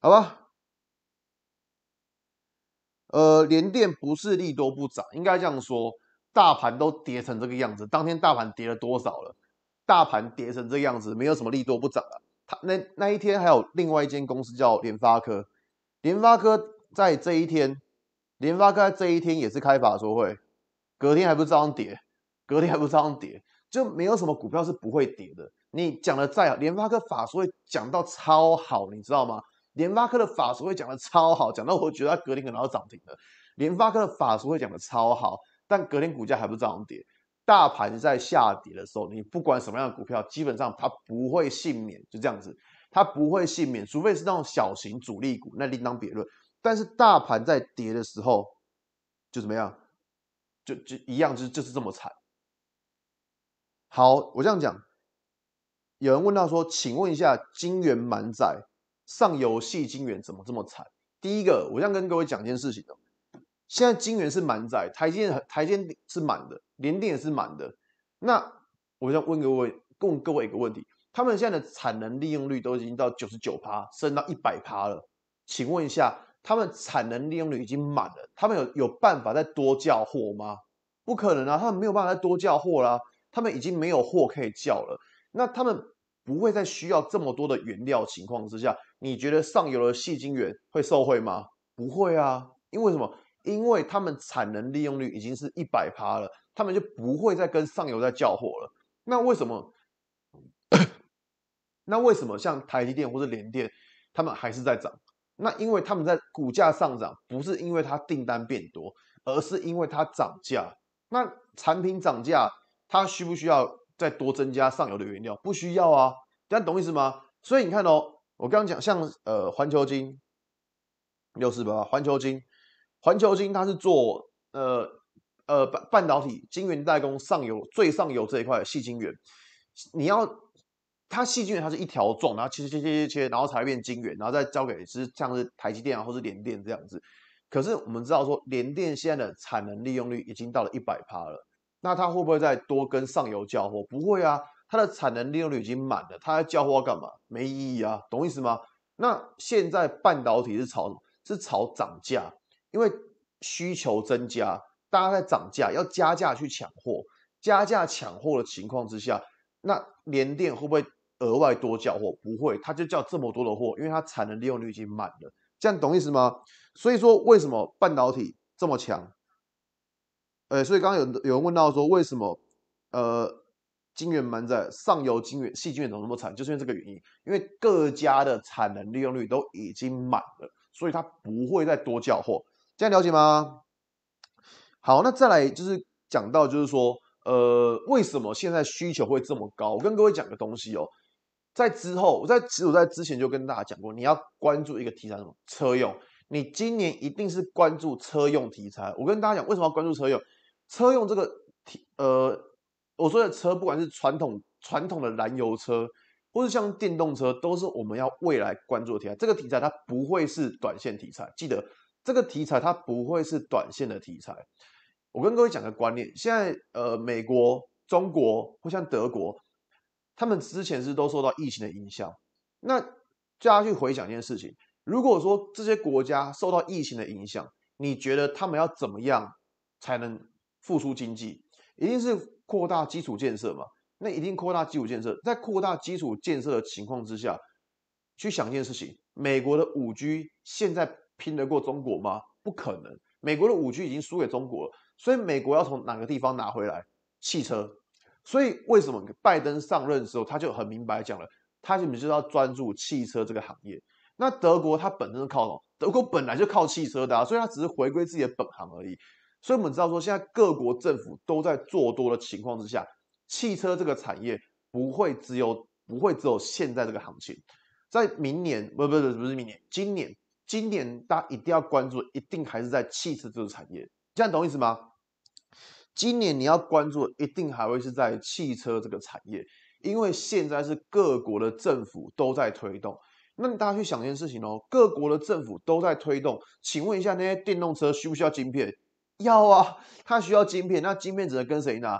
好吧？呃，连电不是力都不涨，应该这样说。大盘都跌成这个样子，当天大盘跌了多少了？大盘跌成这样子，没有什么力多不涨了。他那那一天还有另外一间公司叫联发科，联发科在这一天，联发科在这一天也是开法说会，隔天还不是照样跌，隔天还不是照样跌，就没有什么股票是不会跌的。你讲的再好，联发科法说会讲到超好，你知道吗？联发科的法说会讲的超好，讲到我觉得它隔天可能要涨停了。联发科的法说会讲的超好。但隔天股价还不涨跌，大盘在下跌的时候，你不管什么样的股票，基本上它不会幸免，就这样子，它不会幸免，除非是那种小型主力股，那另当别论。但是大盘在跌的时候，就怎么样，就就一样，就是就是这么惨。好，我这样讲，有人问到说，请问一下，金元满载上游戏金元怎么这么惨？第一个，我这样跟各位讲件事情哦。现在晶圆是满载，台积台积是满的，联电也是满的。那我想问各位，问各位一个问题：他们现在的产能利用率都已经到九十九趴，升到一百趴了。请问一下，他们产能利用率已经满了，他们有有办法再多叫货吗？不可能啊，他们没有办法再多叫货啦，他们已经没有货可以叫了。那他们不会再需要这么多的原料情况之下，你觉得上游的细晶圆会受惠吗？不会啊，因为什么？因为他们产能利用率已经是一百趴了，他们就不会再跟上游在交货了。那为什么？那为什么像台积电或者联电，他们还是在涨？那因为他们在股价上涨，不是因为它订单变多，而是因为它涨价。那产品涨价，它需不需要再多增加上游的原料？不需要啊，大家懂意思吗？所以你看哦，我刚刚讲像呃环球金六四八八环球金。环球金它是做呃呃半半导体晶圆代工上游最上游这一块细晶圆，你要它细晶圆它是一条状，然后切切切切切，然后才会变晶圆，然后再交给是像是台积电啊或是联电这样子。可是我们知道说联电现在的产能利用率已经到了一百趴了，那它会不会再多跟上游交货？不会啊，它的产能利用率已经满了，它要交货干嘛？没意义啊，懂意思吗？那现在半导体是炒是炒涨价。因为需求增加，大家在涨价，要加价去抢货，加价抢货的情况之下，那联电会不会额外多叫货？不会，他就叫这么多的货，因为它产能利用率已经满了，这样懂意思吗？所以说为什么半导体这么强？呃，所以刚刚有有人问到说为什么呃晶圆满载，上游晶圆、细晶圆怎么那么惨？就是因为这个原因，因为各家的产能利用率都已经满了，所以它不会再多叫货。这样了解吗？好，那再来就是讲到，就是说，呃，为什么现在需求会这么高？我跟各位讲个东西哦，在之后，我在我在之前就跟大家讲过，你要关注一个题材，什么车用？你今年一定是关注车用题材。我跟大家讲，为什么要关注车用？车用这个题，呃，我说的车，不管是传统传统的燃油车，或是像电动车，都是我们要未来关注的题材。这个题材它不会是短线题材，记得。这个题材它不会是短线的题材。我跟各位讲个观念：现在，呃，美国、中国或像德国，他们之前是都受到疫情的影响。那大家去回想一件事情：如果说这些国家受到疫情的影响，你觉得他们要怎么样才能复苏经济？一定是扩大基础建设嘛？那一定扩大基础建设。在扩大基础建设的情况之下，去想一件事情：美国的五 G 现在。拼得过中国吗？不可能。美国的五 G 已经输给中国了，所以美国要从哪个地方拿回来汽车？所以为什么拜登上任的时候他就很明白讲了，他根本就是要专注汽车这个行业。那德国它本身是靠什么？德国本来就靠汽车的啊，所以它只是回归自己的本行而已。所以我们知道说，现在各国政府都在做多的情况之下，汽车这个产业不会只有不会只有现在这个行情，在明年不不不不是明年，今年。今年大家一定要关注，一定还是在汽车这个产业，这样懂我意思吗？今年你要关注，一定还会是在汽车这个产业，因为现在是各国的政府都在推动。那大家去想一件事情哦，各国的政府都在推动，请问一下，那些电动车需不需要晶片？要啊，它需要晶片。那晶片只能跟谁拿？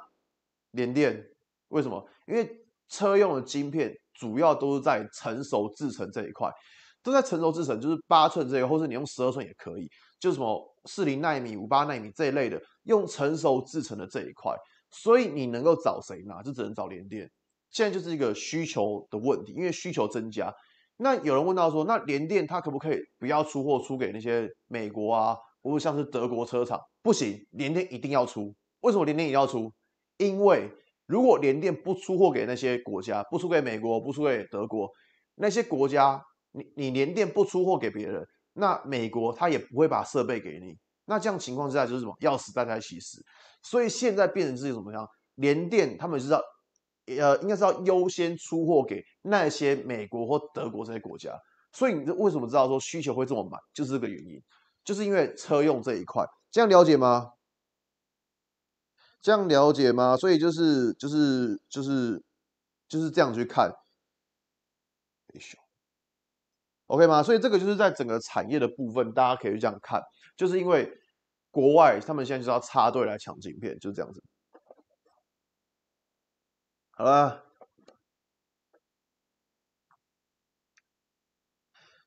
联电。为什么？因为车用的晶片主要都是在成熟制成这一块。都在成熟制程，就是八寸这个，或是你用十二寸也可以，就什么四零纳米、五八纳米这一类的，用成熟制程的这一块，所以你能够找谁拿，就只能找联电。现在就是一个需求的问题，因为需求增加。那有人问到说，那联电它可不可以不要出货出给那些美国啊，或者像是德国车厂？不行，联电一定要出。为什么联电也要出？因为如果联电不出货给那些国家，不出给美国，不出给德国，那些国家。你你联电不出货给别人，那美国他也不会把设备给你。那这样情况之下就是什么？要死大家一起死。所以现在变成是什么样？联电他们知道，呃，应该是要优先出货给那些美国或德国这些国家。所以你为什么知道说需求会这么满？就是这个原因，就是因为车用这一块。这样了解吗？这样了解吗？所以就是就是就是就是这样去看。OK 吗？所以这个就是在整个产业的部分，大家可以就这样看，就是因为国外他们现在就是要插队来抢晶片，就是这样子。好了，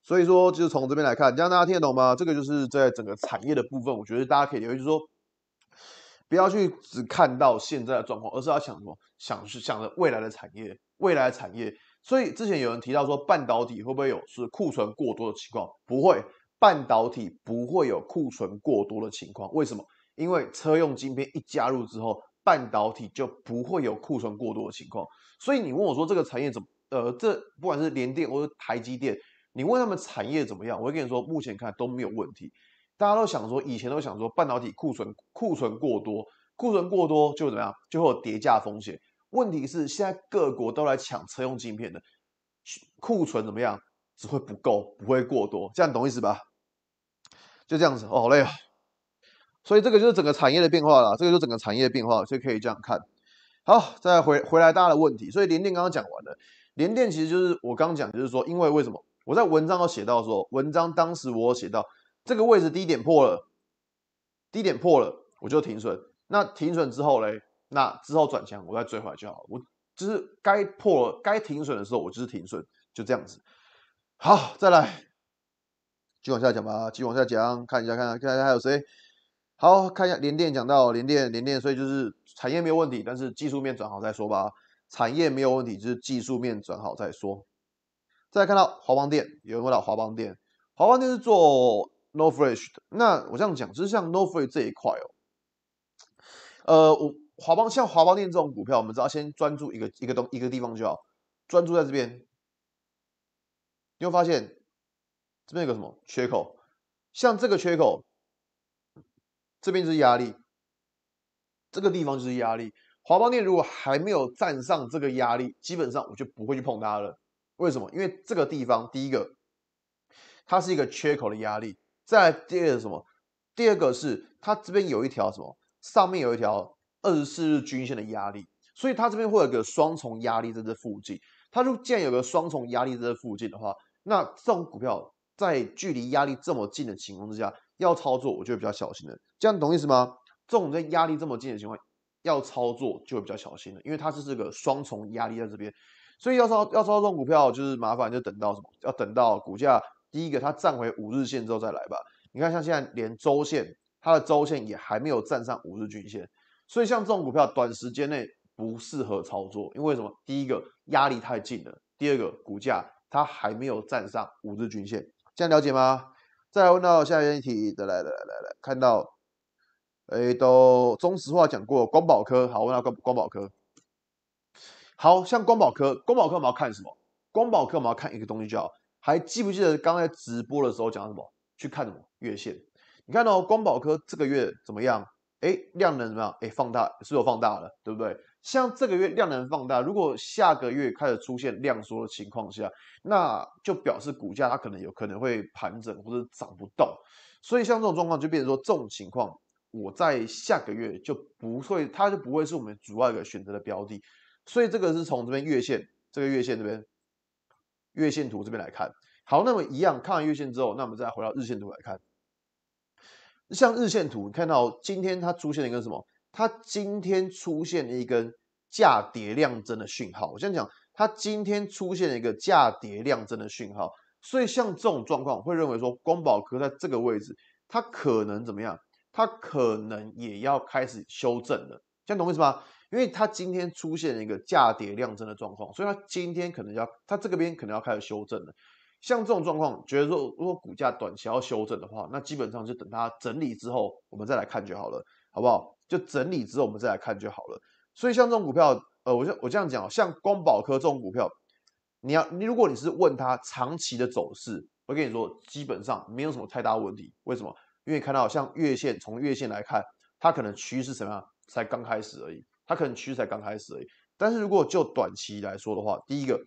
所以说就是从这边来看，这样大家听得懂吗？这个就是在整个产业的部分，我觉得大家可以留意，说不要去只看到现在的状况，而是要想什么，想是想着未来的产业，未来的产业。所以之前有人提到说半导体会不会有是库存过多的情况？不会，半导体不会有库存过多的情况。为什么？因为车用晶片一加入之后，半导体就不会有库存过多的情况。所以你问我说这个产业怎么？呃，这不管是联电或者台积电，你问他们产业怎么样，我会跟你说，目前看都没有问题。大家都想说，以前都想说半导体库存库存过多，库存过多就怎么样？就会有叠价风险。问题是现在各国都来抢车用晶片的库存怎么样？只会不够，不会过多，这样懂意思吧？就这样子，好累啊！所以这个就是整个产业的变化了，这个就整个产业的变化，所以可以这样看好。再回回来大家的问题，所以联电刚刚讲完了，联电其实就是我刚刚讲，就是说，因为为什么我在文章都写到说，文章当时我写到这个位置低点破了，低点破了我就停损，那停损之后嘞？那之后转强，我再追回来就好。我就是该破、该停损的时候，我就是停损，就这样子。好，再来，继续往下讲吧，继续往下讲，看一下，看看，看看还有谁？好，看一下连电，讲到连电，连电，所以就是产业没有问题，但是技术面转好再说吧。产业没有问题，就是技术面转好再说。再看到华邦电，有人问到华邦电，华邦电是做 no fresh 的。那我这样讲，就是像 no fresh 这一块哦，呃，我。华邦像华邦电这种股票，我们只要先专注一个一个东一个地方就好，专注在这边，你会发现这边有个什么缺口，像这个缺口，这边是压力，这个地方就是压力。华邦电如果还没有站上这个压力，基本上我就不会去碰它了。为什么？因为这个地方，第一个，它是一个缺口的压力；再第二个什么？第二个是它这边有一条什么？上面有一条。二十四日均线的压力，所以它这边会有个双重压力在这附近。它就既然有个双重压力在这附近的话，那这种股票在距离压力这么近的情况之下，要操作，我就会比较小心的。这样懂意思吗？这种在压力这么近的情况，要操作就会比较小心的，因为它是这个双重压力在这边。所以要操要操作这种股票，就是麻烦就等到什么？要等到股价第一个它站回五日线之后再来吧。你看，像现在连周线，它的周线也还没有站上五日均线。所以像这种股票，短时间内不适合操作，因为什么？第一个压力太近了，第二个股价它还没有站上五日均线，这样了解吗？再来问到下一题，来来来来来，看到，哎，都中石化讲过光宝科，好，问到光光宝科，好像光宝科，光宝科我们要看什么？光宝科我们要看一个东西叫，还记不记得刚才直播的时候讲什么？去看什么月线？你看到光宝科这个月怎么样？哎，量能怎么样？哎，放大，是不是有放大了？对不对？像这个月量能放大，如果下个月开始出现量缩的情况下，那就表示股价它可能有可能会盘整或者涨不动。所以像这种状况就变成说，这种情况我在下个月就不会，它就不会是我们主要一个选择的标的。所以这个是从这边月线，这个月线这边月线图这边来看。好，那么一样看完月线之后，那我们再回到日线图来看。像日线图，你看到今天它出现一根什么？它今天出现一根价跌量增的讯号。我先讲，它今天出现一个价跌量增的讯号，所以像这种状况，会认为说光宝科在这个位置，它可能怎么样？它可能也要开始修正了。先懂意思吗？因为它今天出现一个价跌量增的状况，所以它今天可能要，它这个边可能要开始修正了。像这种状况，觉得说如果股价短期要修正的话，那基本上就等它整理之后，我们再来看就好了，好不好？就整理之后我们再来看就好了。所以像这种股票，呃，我我这样讲，像光宝科这种股票，你要你如果你是问它长期的走势，我跟你说，基本上没有什么太大问题。为什么？因为看到像月线，从月线来看，它可能趋势怎么样？才刚开始而已，它可能趋势才刚开始而已。但是如果就短期来说的话，第一个。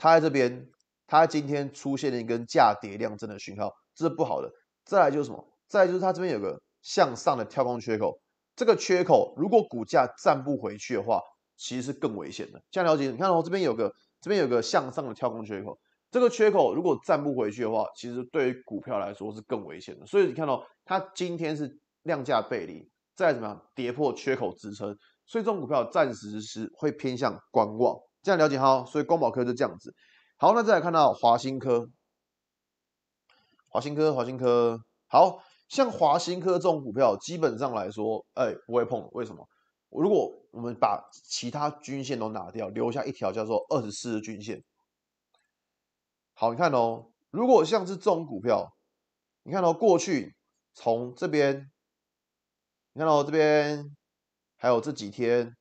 它在这边，它今天出现了一根价跌量增的讯号，这是不好的。再来就是什么？再就是它这边有个向上的跳空缺口。这个缺口如果股价站不回去的话，其实是更危险的。这样了解，你看到这边有个，这边有个向上的跳空缺口。这个缺口如果站不回去的话，其实对于股票来说是更危险的。所以你看到它今天是量价背离，再怎么样跌破缺口支撑，所以这种股票暂时是会偏向观望。这样了解哈，所以光宝科就这样子。好，那再来看到华新科，华新科，华新科，好像华新科这种股票基本上来说，哎，不会碰。为什么？如果我们把其他均线都拿掉，留下一条叫做二十四均线。好，你看哦，如果像是这种股票，你看到过去从这边，你看到这边，还有这几天。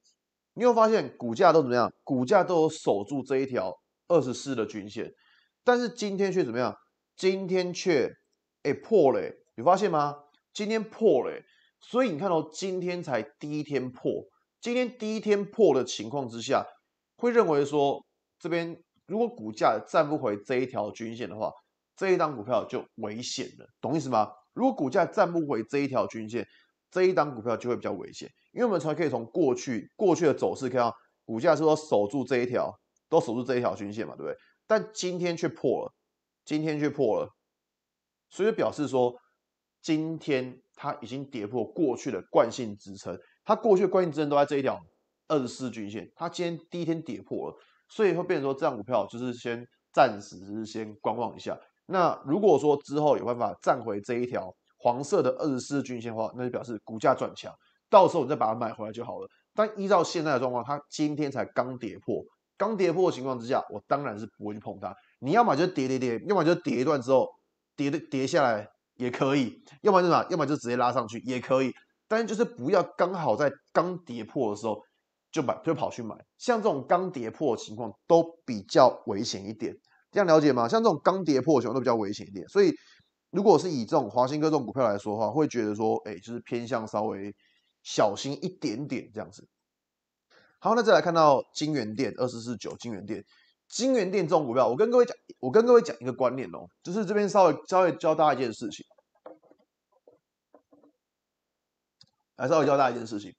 你会发现股价都怎么样？股价都有守住这一条二十四的均线，但是今天却怎么样？今天却哎破了，有发现吗？今天破了，所以你看到今天才第一天破，今天第一天破的情况之下，会认为说这边如果股价站不回这一条均线的话，这一张股票就危险了，懂意思吗？如果股价站不回这一条均线。这一档股票就会比较危险，因为我们从可以从过去过去的走势看到，股价是说守住这一条，都守住这一条均线嘛，对不对？但今天却破了，今天却破了，所以表示说，今天它已经跌破过去的惯性支撑，它过去惯性支撑都在这一条二十四均线，它今天第一天跌破了，所以会变成说，这张股票就是先暂时是先观望一下。那如果说之后有办法站回这一条，黄色的二十四日均线的话，那就表示股价转强，到时候你再把它买回来就好了。但依照现在的状况，它今天才刚跌破，刚跌破的情况之下，我当然是不会去碰它。你要么就跌跌跌，要么就跌一段之后跌跌跌下来也可以，要么就什么，要么就直接拉上去也可以。但是就是不要刚好在刚跌破的时候就买，就跑去买。像这种刚跌破的情况都比较危险一点，这样了解吗？像这种刚跌破，的情况都比较危险一点，所以。如果是以这种华兴科这种股票来说的话，会觉得说，哎，就是偏向稍微小心一点点这样子。好，那再来看到金源店二四四九，金源店，金源店这种股票，我跟各位讲，我跟各位讲一个观念哦，就是这边稍微稍微教大家一件事情，来稍微教大家一件事情。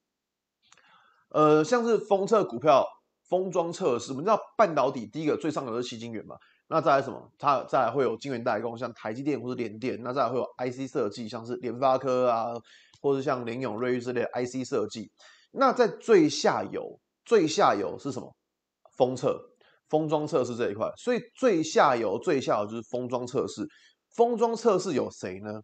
呃，像是封测股票、封装测试，我们知道半导体第一个最上游是七金元嘛。那再来什么？它再来会有晶圆代工，像台积电或者联电。那再来会有 IC 设计，像是联发科啊，或是像联永、瑞昱这类 IC 设计。那在最下游，最下游是什么？封测、封装测试这一块。所以最下游、最下游就是封装测试。封装测试有谁呢？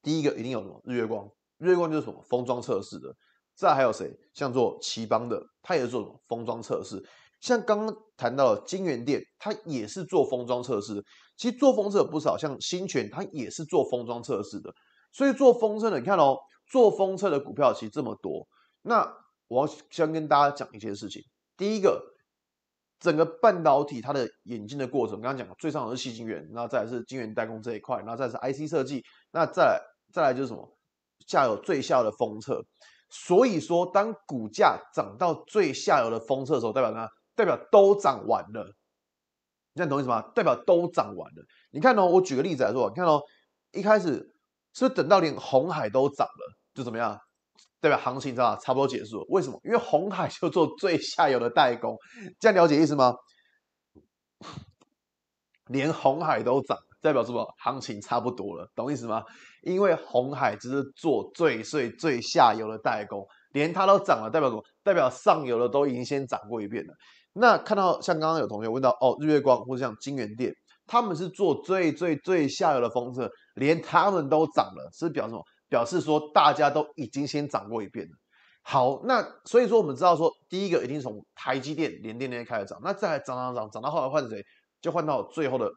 第一个一定有什么日月光，日月光就是什么封装测试的。再还有谁？像做奇邦的，它也是做什封装测试。像刚刚谈到的金源店，它也是做封装测试。其实做封测不少，像新泉它也是做封装测试的。所以做封测的，你看哦，做封测的股票其实这么多。那我要先跟大家讲一件事情。第一个，整个半导体它的引进的过程，刚刚讲了最上层是晶圆，然后再是晶圆代工这一块，然后再是 IC 设计，那再再来就是什么下游最下游的封测。所以说，当股价涨到最下游的封测的时候，代表它。代表都涨完了，你懂意思吗？代表都涨完了。你看哦，我举个例子来说，你看哦，一开始是是等到连红海都涨了，就怎么样？代表行情知道吧？差不多结束。为什么？因为红海就做最下游的代工，这样了解意思吗？连红海都涨，代表什么？行情差不多了，懂意思吗？因为红海只是做最最最下游的代工，连它都涨了，代表什么？代表上游的都已经先涨过一遍了。那看到像刚刚有同学问到哦，日月光或者像金源店，他们是做最最最下游的封测，连他们都涨了，是表示什么？表示说大家都已经先涨过一遍了。好，那所以说我们知道说，第一个已经从台积电、联电那边开始涨，那再涨涨涨涨到后来换谁？就换到最后的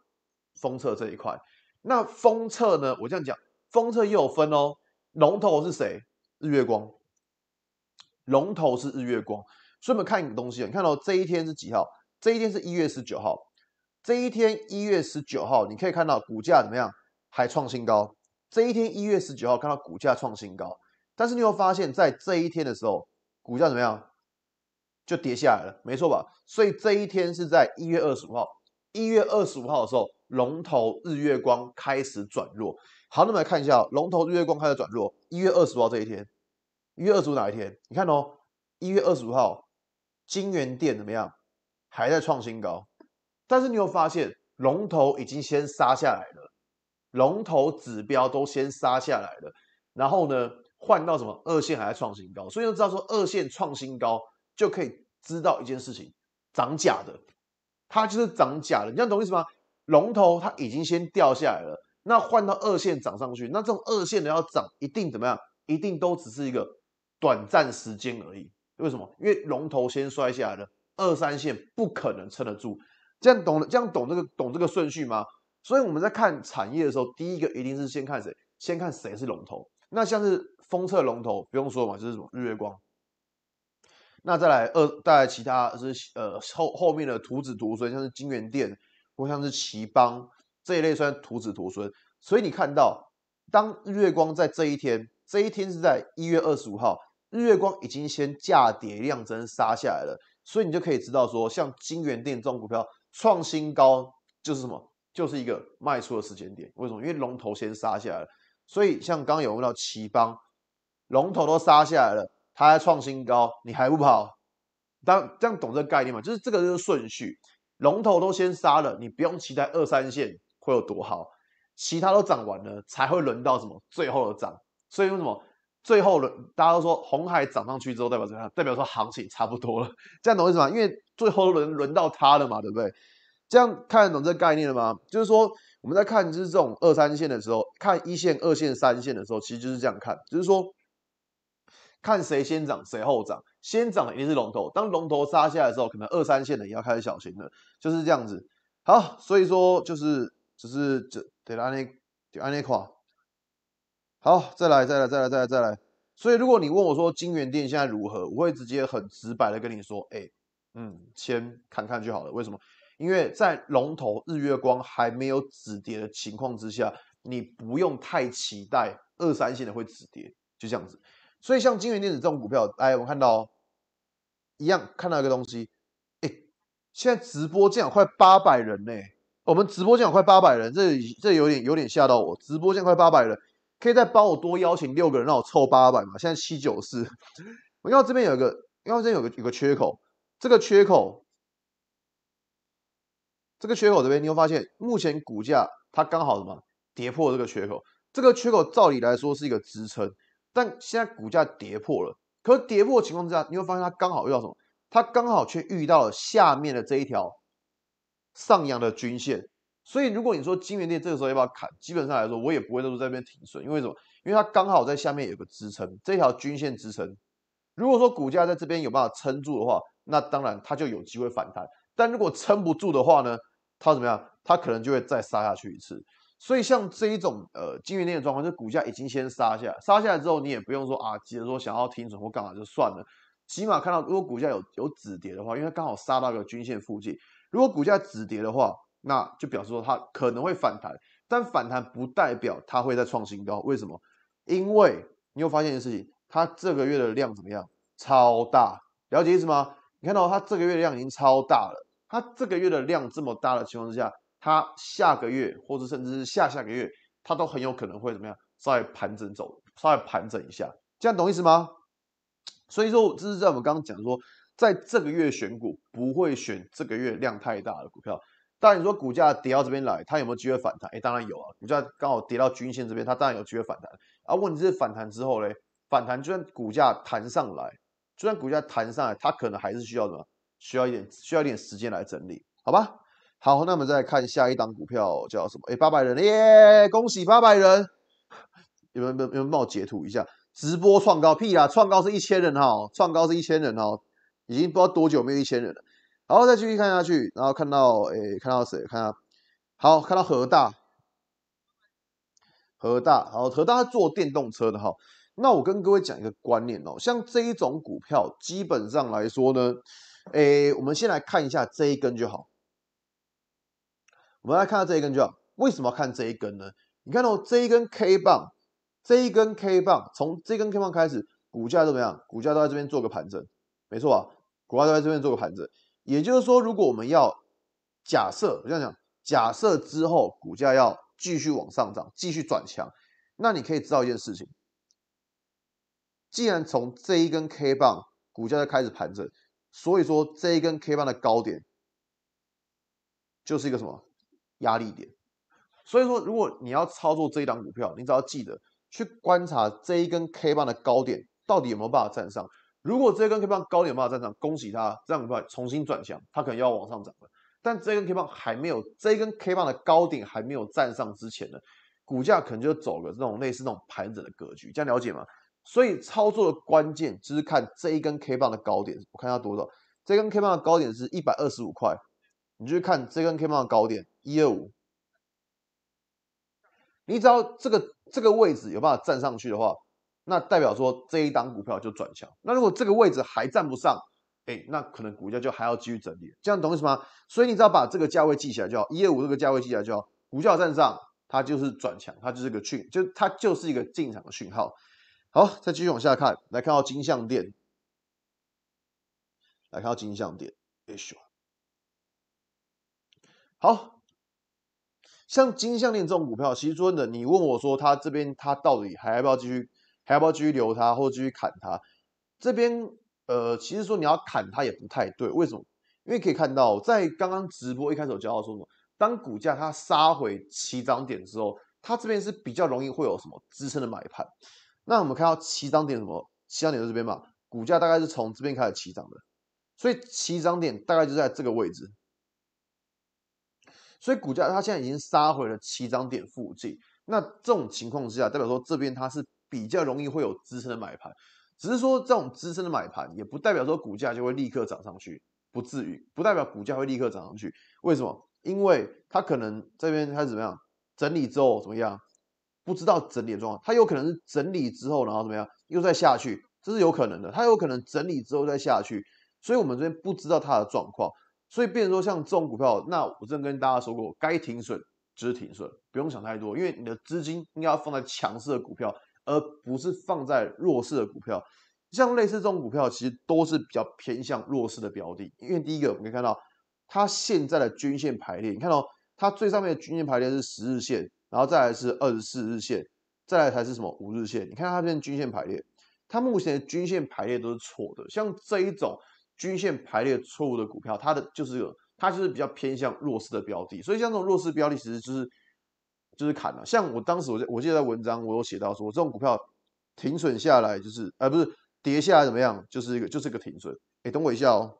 封测这一块。那封测呢？我这样讲，封测又有分哦，龙头是谁？日月光，龙头是日月光。所以我们看一个东西，你看到这一天是几号？这一天是一月十九号。这一天一月十九号，你可以看到股价怎么样？还创新高。这一天一月十九号，看到股价创新高。但是你又发现，在这一天的时候，股价怎么样？就跌下来了，没错吧？所以这一天是在一月二十五号。一月二十五号的时候，龙头日月光开始转弱。好，那么来看一下，龙头日月光开始转弱。一月二十五号这一天，一月二十五哪一天？你看哦，一月二十五号。金源店怎么样？还在创新高，但是你有发现龙头已经先杀下来了，龙头指标都先杀下来了，然后呢，换到什么二线还在创新高，所以就知道说二线创新高就可以知道一件事情，涨假的，它就是涨假的，你知道意思吗？龙头它已经先掉下来了，那换到二线涨上去，那这种二线的要涨，一定怎么样？一定都只是一个短暂时间而已。为什么？因为龙头先摔下来了，二三线不可能撑得住。这样懂的，这样懂这个，懂这个顺序吗？所以我们在看产业的时候，第一个一定是先看谁，先看谁是龙头。那像是封测龙头，不用说嘛，就是什么日月光。那再来二，再来其他，是呃后后面的徒子徒孙，像是金源店，或像是奇邦这一类，算徒子徒孙。所以你看到，当日月光在这一天，这一天是在一月二十五号。日月光已经先价跌量增杀下来了，所以你就可以知道说，像金源电这种股票创新高就是什么，就是一个卖出的时间点。为什么？因为龙头先杀下来了，所以像刚刚有问到奇邦，龙头都杀下来了，它还创新高，你还不跑？当这样懂这个概念吗？就是这个是顺序，龙头都先杀了，你不用期待二三线会有多好，其他都涨完了才会轮到什么最后的涨。所以为什么？最后轮大家都说红海涨上去之后，代表什么？代表说行情差不多了，这样懂我意思吗？因为最后轮轮到它了嘛，对不对？这样看得懂这概念了吗？就是说我们在看就是这种二三线的时候，看一线、二线、三线的时候，其实就是这样看，就是说看谁先涨，谁后涨，先涨的一定是龙头，当龙头杀下来的时候，可能二三线的也要开始小心了，就是这样子。好，所以说就是只是这，对了，按那，就按那块。好，再来，再来，再来，再来，再来。所以，如果你问我说金源电现在如何，我会直接很直白的跟你说，哎，嗯，先看看就好了。为什么？因为在龙头日月光还没有止跌的情况之下，你不用太期待二三线的会止跌，就这样子。所以，像金源电子这种股票，哎，我看到一样看到一个东西，哎，现在直播间快八百人呢，我们直播间有快八百人，这这有点有点吓到我，直播间快八百人。可以再帮我多邀请六个人让我凑八百嘛？现在七九四，我要这边有一个，要这边有个有个缺口，这个缺口，这个缺口这边你会发现，目前股价它刚好什么跌破这个缺口，这个缺口照理来说是一个支撑，但现在股价跌破了，可跌破的情况之下，你会发现它刚好遇到什么？它刚好却遇到了下面的这一条上扬的均线。所以，如果你说金源店这个时候要不要砍，基本上来说，我也不会在那边停损，因为什么？因为它刚好在下面有个支撑，这条均线支撑。如果说股价在这边有办法撑住的话，那当然它就有机会反弹。但如果撑不住的话呢，它怎么样？它可能就会再杀下去一次。所以像这一种呃金源店的状况，就股价已经先杀下，杀下来之后，你也不用说啊，急着说想要停损或干嘛就算了。起码看到如果股价有有止跌的话，因为刚好杀到个均线附近，如果股价止跌的话。那就表示说它可能会反弹，但反弹不代表它会再创新高。为什么？因为你有发现一件事情，它这个月的量怎么样？超大，了解意思吗？你看到它这个月量已经超大了，它这个月的量这么大的情况之下，它下个月或者甚至是下下个月，它都很有可能会怎么样？再盘整走，稍微盘整一下，这样懂意思吗？所以说，这是在我们刚刚讲说，在这个月选股不会选这个月量太大的股票。但你说股价跌到这边来，它有没有机会反弹？哎，当然有啊，股价刚好跌到均线这边，它当然有机会反弹。啊，问题是反弹之后呢？反弹就算股价弹上来，就算股价弹上来，它可能还是需要什么？需要一点需要一点时间来整理，好吧？好，那我们再看下一档股票叫什么？哎，八百人耶，恭喜八百人！有没有？有没有帮我截图一下？直播创高？屁啊！创高是一千人哈，创高是一千人哈，已经不知道多久没有一千人了。好，再继续看下去，然后看到，诶，看到谁？看，到好，看到河大，河大，好，河大，他做电动车的哈。那我跟各位讲一个观念哦，像这一种股票，基本上来说呢，诶，我们先来看一下这一根就好。我们来看下这一根就好。为什么要看这一根呢？你看到这一根 K 棒，这一根 K 棒，从这根 K 棒开始，股价怎么样？股价都在这边做个盘整，没错啊，股价都在这边做个盘整。也就是说，如果我们要假设，我这样讲，假设之后股价要继续往上涨，继续转强，那你可以知道一件事情：，既然从这一根 K 棒股价在开始盘整，所以说这一根 K 棒的高点就是一个什么压力点。所以说，如果你要操作这一档股票，你只要记得去观察这一根 K 棒的高点到底有没有办法站上。如果这根 K 棒高点办有站上，恭喜它，这样的话重新转向，它可能要往上涨了。但这根 K 棒还没有，这一根 K 棒的高点还没有站上之前呢，股价可能就走了这种类似那种盘整的格局，这样了解吗？所以操作的关键就是看这一根 K 棒的高点，我看它多少。这根 K 棒的高点是一百二十五块，你去看这根 K 棒的高点一二五，你只要这个这个位置有办法站上去的话？那代表说这一档股票就转强。那如果这个位置还站不上，哎，那可能股价就还要继续整理。这样懂我意思吗？所以你只要把这个价位记起来就好，一二五这个价位记起来就好。股价站上，它就是转强，它就是个讯，就它就是一个进场的讯号。好，再继续往下看，来看到金项店，来看到金项店，哎咻。好，像金项链这种股票，其实说真的，你问我说它这边它到底还要不要继续？还要不要继续留它，或继续砍它？这边呃，其实说你要砍它也不太对。为什么？因为可以看到，在刚刚直播一开始教到说什么，当股价它杀回起涨点的后，候，它这边是比较容易会有什么支撑的买盘。那我们看到起涨点什么？起涨点就是这边嘛，股价大概是从这边开始起涨的，所以起涨点大概就在这个位置。所以股价它现在已经杀回了起涨点附近。那这种情况之下，代表说这边它是。比较容易会有支撑的买盘，只是说这种资深的买盘也不代表说股价就会立刻涨上去，不至于，不代表股价会立刻涨上去。为什么？因为它可能这边它怎么样整理之后怎么样，不知道整理的状况，它有可能是整理之后然后怎么样又再下去，这是有可能的。它有可能整理之后再下去，所以我们这边不知道它的状况，所以变成说像这种股票，那我之前跟大家说过，该停损就是停损，不用想太多，因为你的资金应该要放在强势的股票。而不是放在弱势的股票，像类似这种股票，其实都是比较偏向弱势的标的。因为第一个我们可以看到，它现在的均线排列，你看哦，它最上面的均线排列是十日线，然后再是二十四日线，再来才是什么五日线。你看它这边均线排列，它目前的均线排列都是错的。像这一种均线排列错误的股票，它的就是有它就是比较偏向弱势的标的。所以像这种弱势标的，其实就是。就是砍了，像我当时，我我记在文章，我有写到说，这种股票停损下来就是，呃，不是跌下来怎么样，就是一个就是一个停损。哎，等我一下哦，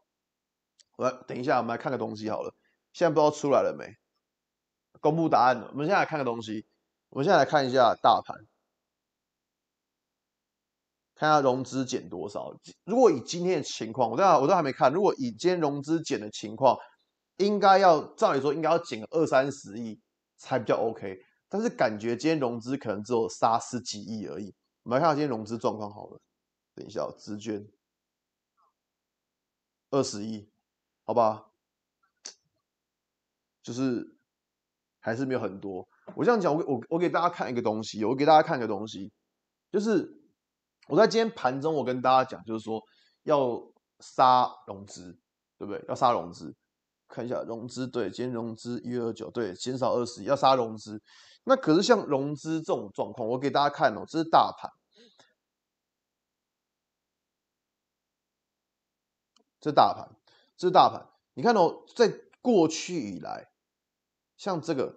我等一下，我们来看个东西好了。现在不知道出来了没？公布答案了。我们在来看个东西，我们在来看一下大盘，看一下融资减多少。如果以今天的情况，我都要我都还没看。如果以今天融资减的情况，应该要照理说，应该要减个二三十亿才比较 OK。但是感觉今天融资可能只有三十几亿而已，我们来看今天融资状况好了。等一下，资券二十亿，好吧，就是还是没有很多。我这样讲，我我我给大家看一个东西，我给大家看一个东西，就是我在今天盘中我跟大家讲，就是说要杀融资，对不对？要杀融资，看一下融资对，今天融资一月二九，对，减少二十亿，要杀融资。那可是像融资这种状况，我给大家看哦，这是大盘，这是大盘，这是大盘。你看哦，在过去以来，像这个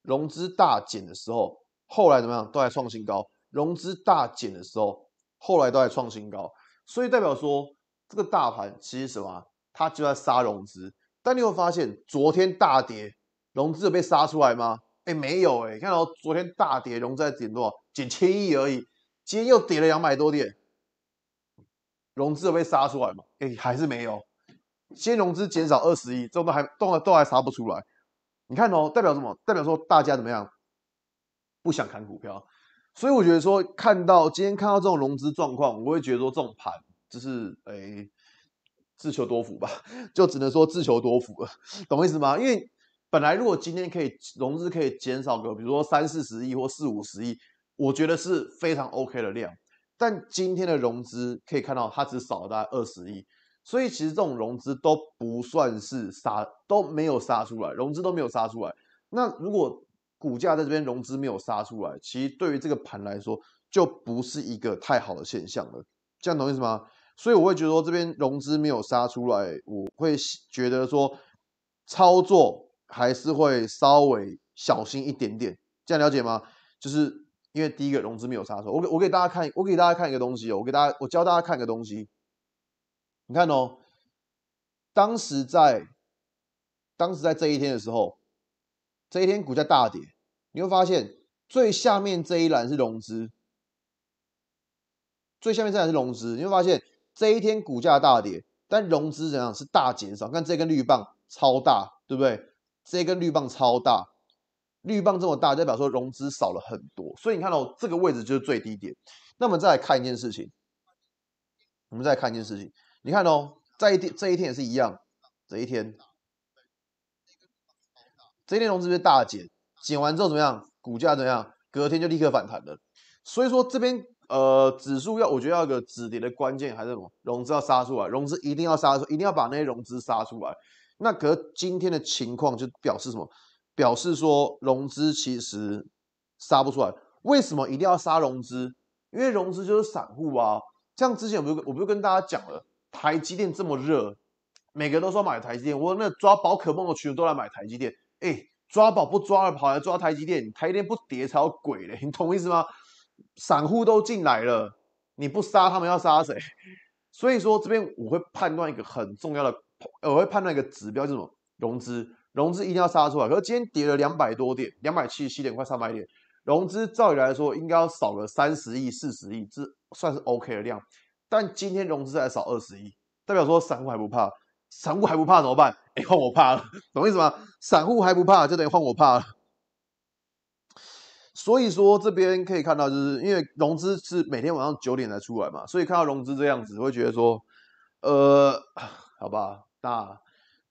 融资大减的时候，后来怎么样都在创新高；融资大减的时候，后来都在创新高。所以代表说，这个大盘其实什么，它就在杀融资。但你会发现，昨天大跌，融资有被杀出来吗？哎，没有哎，看到昨天大跌，融资在减少？减千亿而已。今天又跌了两百多点，融资有被杀出来吗？哎，还是没有。先融资减少二十亿，这都还都还都还杀不出来。你看哦，代表什么？代表说大家怎么样？不想砍股票，所以我觉得说，看到今天看到这种融资状况，我会觉得说，这种盘就是哎，自求多福吧，就只能说自求多福了，懂意思吗？因为。本来如果今天可以融资，可以减少个，比如说三四十亿或四五十亿，我觉得是非常 OK 的量。但今天的融资可以看到，它只少了大概二十亿，所以其实这种融资都不算是杀，都没有杀出来，融资都没有杀出来。那如果股价在这边融资没有杀出来，其实对于这个盘来说，就不是一个太好的现象了。这样懂意思吗？所以我会觉得说，这边融资没有杀出来，我会觉得说操作。还是会稍微小心一点点，这样了解吗？就是因为第一个融资没有差错。我我给大家看，我给大家看一个东西哦。我给大家，我教大家看一个东西。你看哦，当时在，当时在这一天的时候，这一天股价大跌，你会发现最下面这一栏是融资，最下面这栏是融资，你会发现这一天股价大跌，但融资怎样是大减少？看这根绿棒超大，对不对？这根绿棒超大，绿棒这么大，代表说融资少了很多。所以你看到这个位置就是最低点。那么再来看一件事情，我们再来看一件事情。你看哦，在一这一天也是一样，这一天，这一天融资被大减？减完之后怎么样？股价怎么样？隔天就立刻反弹了。所以说这边呃，指数要我觉得要一个止跌的关键还是什么？融资要杀出来，融资一定要杀出一定要把那些融资杀出来。那隔今天的情况就表示什么？表示说融资其实杀不出来。为什么一定要杀融资？因为融资就是散户啊。像之前我不我不就跟大家讲了，台积电这么热，每个人都说买台积电，我那抓宝可梦的群都来买台积电。哎，抓宝不抓了，跑来抓台积电，台积电不跌才有鬼嘞！你懂我意思吗？散户都进来了，你不杀他们要杀谁？所以说这边我会判断一个很重要的。我会判断一个指标是什么融资，融资一定要杀出来。可是今天跌了两百多点，两百七十七点，快三百点。融资照理来说应该要少个三十亿、四十亿，这算是 OK 的量。但今天融资才少二十亿，代表说散户还不怕，散户还不怕怎么办？哎，换我怕了，懂我意思吗？散户还不怕，就等于换我怕了。所以说这边可以看到，就是因为融资是每天晚上九点才出来嘛，所以看到融资这样子，会觉得说，呃，好吧。那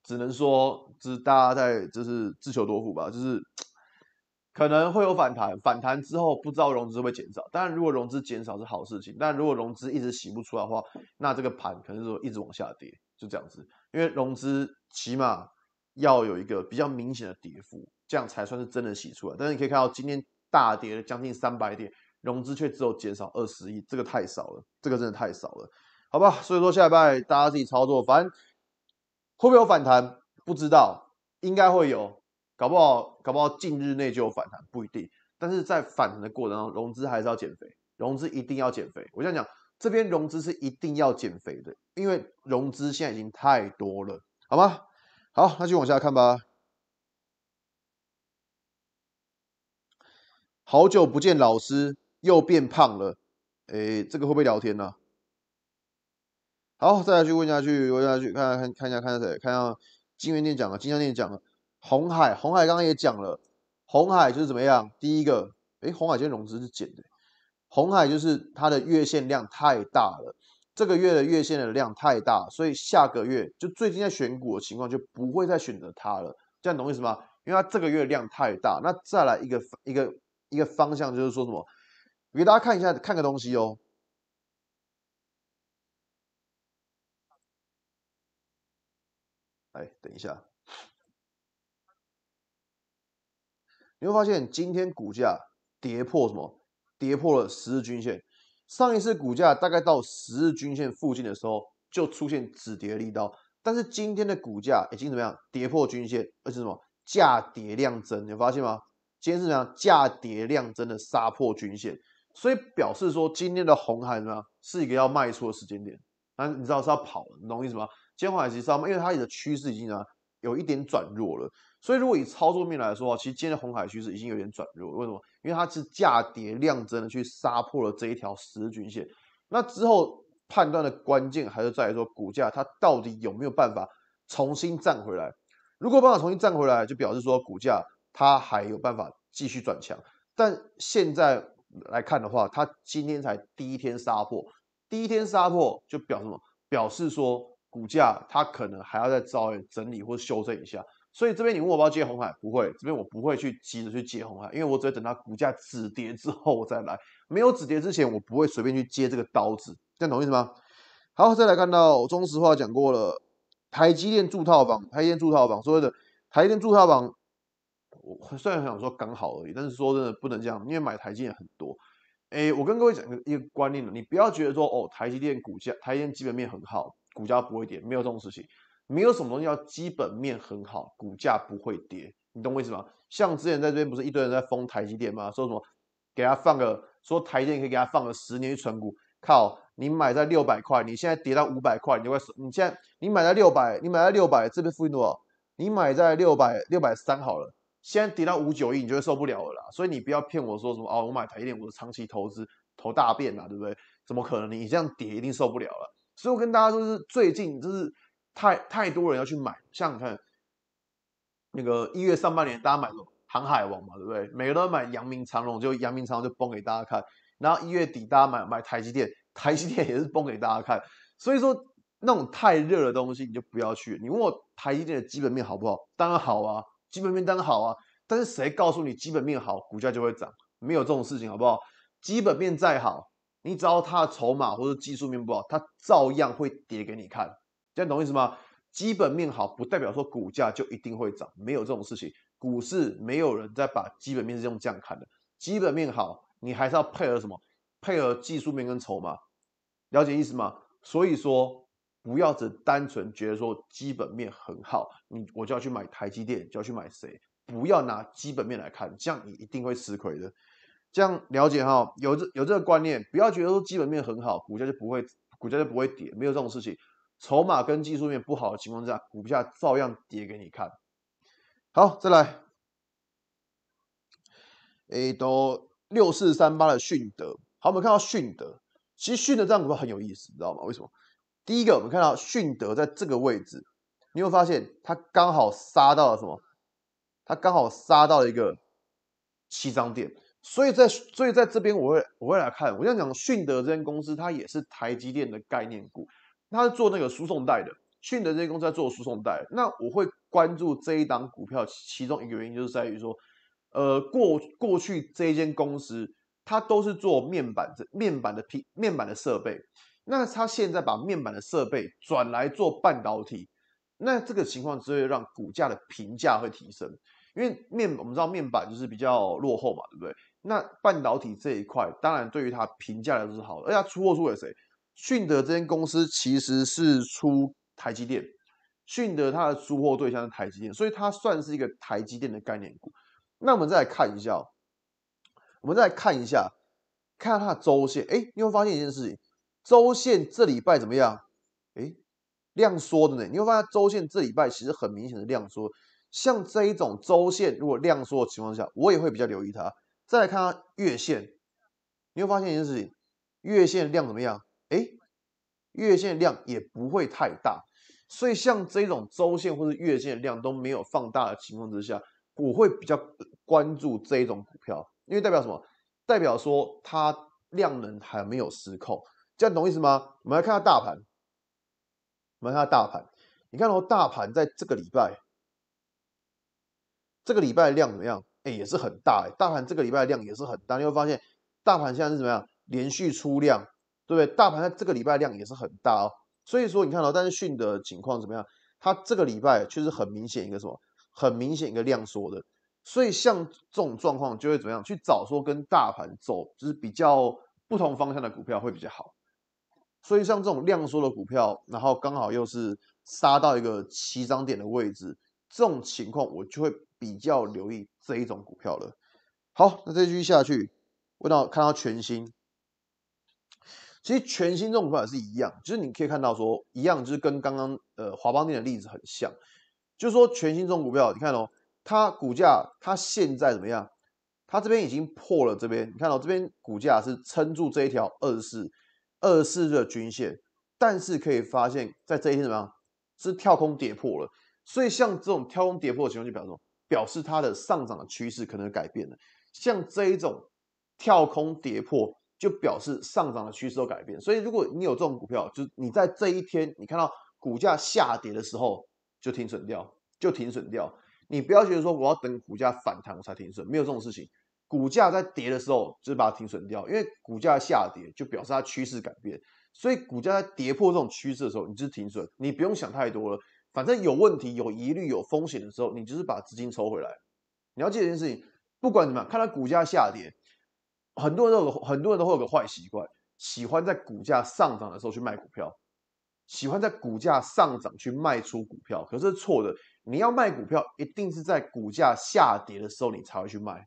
只能说，就是大家在，就是自求多福吧。就是 可能会有反弹，反弹之后不知道融资会减少。但如果融资减少是好事情，但如果融资一直洗不出来的话，那这个盘可能就会一直往下跌，就这样子。因为融资起码要有一个比较明显的跌幅，这样才算是真的洗出来。但是你可以看到，今天大跌了将近三百点，融资却只有减少二十亿，这个太少了，这个真的太少了，好吧？所以说，下一拜大家自己操作，反正。会不会有反弹？不知道，应该会有，搞不好，搞不好近日内就有反弹，不一定。但是在反弹的过程中，融资还是要减肥，融资一定要减肥。我想讲，这边融资是一定要减肥的，因为融资现在已经太多了，好吗？好，那就往下看吧。好久不见，老师又变胖了，诶，这个会不会聊天呢？好，再来去问下去，问下去，看看看一下看下谁，看下金元店讲了，金元店讲了，红海红海刚刚也讲了，红海就是怎么样？第一个，哎，红海今天融资是减的，红海就是它的月线量太大了，这个月的月线的量太大，所以下个月就最近在选股的情况就不会再选择它了，这样懂意思吗？因为它这个月量太大，那再来一个一个一个方向就是说什么？给大家看一下看个东西哦。哎，等一下，你会发现今天股价跌破什么？跌破了十日均线。上一次股价大概到十日均线附近的时候，就出现止跌力刀。但是今天的股价已经怎么样？跌破均线，而且什么价跌量增，你发现吗？今天是怎么样价跌量增的杀破均线？所以表示说今天的红海怎么样？是一个要卖出的时间点。那你知道是要跑了，你懂我意思吗？兼红海其实上面，因为它的趋势已经呢有一点转弱了，所以如果以操作面来说啊，其实今天的红海趋势已经有点转弱。为什么？因为它是价跌量增的去杀破了这一条十日均线。那之后判断的关键还是在于说，股价它到底有没有办法重新站回来？如果办法重新站回来，就表示说股价它还有办法继续转强。但现在来看的话，它今天才第一天杀破，第一天杀破就表什么？表示说。股价它可能还要再稍微整理或修正一下，所以这边你问我要不要接红海，不会，这边我不会去急着去接红海，因为我只会等它股价止跌之后我再来，没有止跌之前，我不会随便去接这个刀子，这样懂意思吗？好，再来看到中石化讲过了，台积电住套房，台积电住套房，所谓的台积电住套房，我虽然想说刚好而已，但是说真的不能这样，因为买台积电很多，哎，我跟各位讲一个观念呢，你不要觉得说哦，台积电股价，台积电基本面很好。股价不会跌，没有这种事情，没有什么东西叫基本面很好，股价不会跌，你懂我意思吗？像之前在这边不是一堆人在封台积电吗？说什么给他放个，说台积电可以给他放个十年去存股，靠，你买在六百块，你现在跌到五百块，你会你现在你买在六百，你买在六百，这边附近多少？你买在六百六百三好了，现在跌到五九亿，你就会受不了了啦。所以你不要骗我说什么哦，我买台积电我是长期投资，投大便啦，对不对？怎么可能？你这样跌一定受不了了。所以我跟大家说，是最近就是太太多人要去买，像你看那个一月上半年大家买航海王嘛，对不对？每个人买阳明长龙，就阳明长龙就崩给大家看。然后一月底大家买买台积电，台积电也是崩给大家看。所以说那种太热的东西你就不要去。你问我台积电的基本面好不好？当然好啊，基本面当然好啊。但是谁告诉你基本面好，股价就会涨？没有这种事情，好不好？基本面再好。你只要它的筹码或者技术面不好，它照样会跌给你看。这样懂意思吗？基本面好不代表说股价就一定会涨，没有这种事情。股市没有人在把基本面是用这样看的。基本面好，你还是要配合什么？配合技术面跟筹码。了解意思吗？所以说，不要只单纯觉得说基本面很好，你我就要去买台积电，就要去买谁？不要拿基本面来看，这样你一定会吃亏的。这样了解哈，有这有这个观念，不要觉得说基本面很好，股价就不会股价就不会跌，没有这种事情。筹码跟技术面不好的情况下，股价照样跌给你看。好，再来，A 股六四三八的迅德，好，我们看到迅德，其实迅德这样股会很有意思，你知道吗？为什么？第一个，我们看到迅德在这个位置，你会发现它刚好杀到了什么？它刚好杀到了一个七张点。所以，在所以在这边我会我会来看，我想讲迅德这间公司，它也是台积电的概念股，它是做那个输送带的。迅德这间公司在做输送带，那我会关注这一档股票，其中一个原因就是在于说，呃，过过去这一间公司它都是做面板的，面板的平面板的设备，那它现在把面板的设备转来做半导体，那这个情况只会让股价的评价会提升，因为面我们知道面板就是比较落后嘛，对不对？那半导体这一块，当然对于它评价的说是好的，而且出货出给谁？迅德这间公司其实是出台积电，迅德它的出货对象是台积电，所以它算是一个台积电的概念股。那我们再来看一下，我们再来看一下，看看它的周线。哎，你会发现一件事情，周线这礼拜怎么样？哎，量缩的呢？你会发现周线这礼拜其实很明显的量缩，像这一种周线，如果量缩的情况下，我也会比较留意它。再来看下月线，你会发现一件事情，月线量怎么样？哎，月线量也不会太大，所以像这种周线或者月线量都没有放大的情况之下，我会比较关注这一种股票，因为代表什么？代表说它量能还没有失控，这样懂意思吗？我们来看下大盘，我们来看下大盘，你看到大盘在这个礼拜，这个礼拜量怎么样？哎，也是很大哎，大盘这个礼拜量也是很大，你会发现，大盘现在是怎么样，连续出量，对不对？大盘在这个礼拜量也是很大哦，所以说你看到，但是讯的情况怎么样？它这个礼拜确实很明显一个什么，很明显一个量缩的，所以像这种状况就会怎么样？去找说跟大盘走就是比较不同方向的股票会比较好，所以像这种量缩的股票，然后刚好又是杀到一个起涨点的位置，这种情况我就会比较留意。这一种股票了，好，那这一句下去，我到看到全新，其实全新这种股票也是一样，就是你可以看到说一样，就是跟刚刚呃华邦电的例子很像，就是说全新这种股票，你看哦，它股价它现在怎么样？它这边已经破了这边，你看到这边股价是撑住这一条二十四二十四的均线，但是可以发现，在这一天怎么样？是跳空跌破了，所以像这种跳空跌破的情况就表示。表示它的上涨的趋势可能改变了，像这一种跳空跌破，就表示上涨的趋势都改变。所以如果你有这种股票，就你在这一天你看到股价下跌的时候就停损掉，就停损掉。你不要觉得说我要等股价反弹我才停损，没有这种事情。股价在跌的时候就把它停损掉，因为股价下跌就表示它趋势改变。所以股价在跌破这种趋势的时候，你就停损，你不用想太多了。反正有问题、有疑虑、有风险的时候，你就是把资金抽回来。你要记得一件事情，不管怎么样，看到股价下跌，很多人都有很多人都会有个坏习惯，喜欢在股价上涨的时候去卖股票，喜欢在股价上涨去卖出股票，可是错的。你要卖股票，一定是在股价下跌的时候你才会去卖。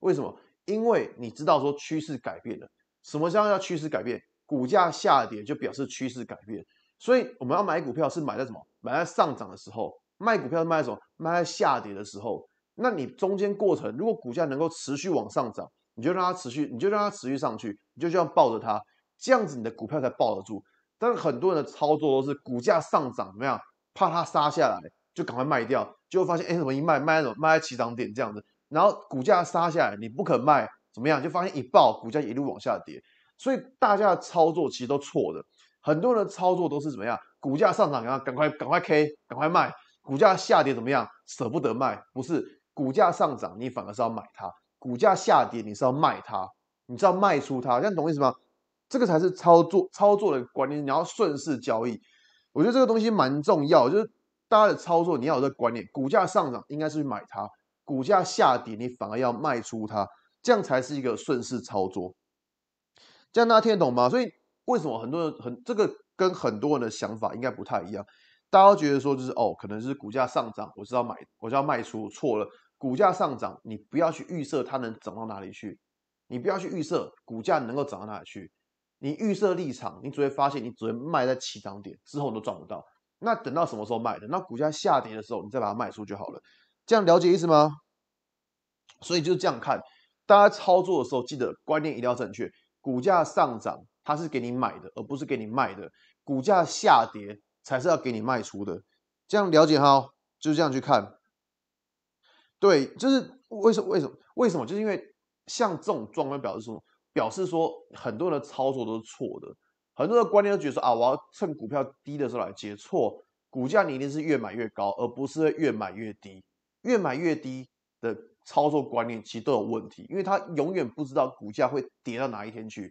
为什么？因为你知道说趋势改变了。什么叫做趋势改变？股价下跌就表示趋势改变。所以我们要买股票是买在什么？买在上涨的时候；卖股票是卖在什么？卖在下跌的时候。那你中间过程，如果股价能够持续往上涨，你就让它持续，你就让它持续上去，你就这样抱着它，这样子你的股票才抱得住。但是很多人的操作都是股价上涨怎么样？怕它杀下来，就赶快卖掉，就会发现，哎，怎么一卖卖什么？卖在起涨点这样子，然后股价杀下来，你不肯卖，怎么样？就发现一爆，股价一路往下跌。所以大家的操作其实都错的。很多人操作都是怎么样？股价上涨，然后赶快赶快 K，赶快卖；股价下跌，怎么样？舍不得卖。不是，股价上涨，你反而是要买它；股价下跌，你是要卖它。你知道卖出它这样懂意思吗？这个才是操作操作的观念，你要顺势交易。我觉得这个东西蛮重要，就是大家的操作，你要有这观念：股价上涨应该是去买它；股价下跌，你反而要卖出它，这样才是一个顺势操作。这样大家听得懂吗？所以。为什么很多人很这个跟很多人的想法应该不太一样？大家都觉得说就是哦，可能是股价上涨，我知道买，我知道卖出，错了。股价上涨，你不要去预设它能涨到哪里去，你不要去预设股价能够涨到哪里去。你预设立场，你只会发现你只会卖在起涨点之后都赚不到。那等到什么时候卖的？那股价下跌的时候，你再把它卖出就好了。这样了解意思吗？所以就是这样看，大家操作的时候记得观念一定要正确，股价上涨。它是给你买的，而不是给你卖的。股价下跌才是要给你卖出的。这样了解哈，就是这样去看。对，就是为什么？为什么？为什么？就是因为像这种状况表示什么？表示说，很多人的操作都是错的。很多的观念都觉得说啊，我要趁股票低的时候来接。错，股价一定是越买越高，而不是越买越低。越买越低的操作观念其实都有问题，因为他永远不知道股价会跌到哪一天去。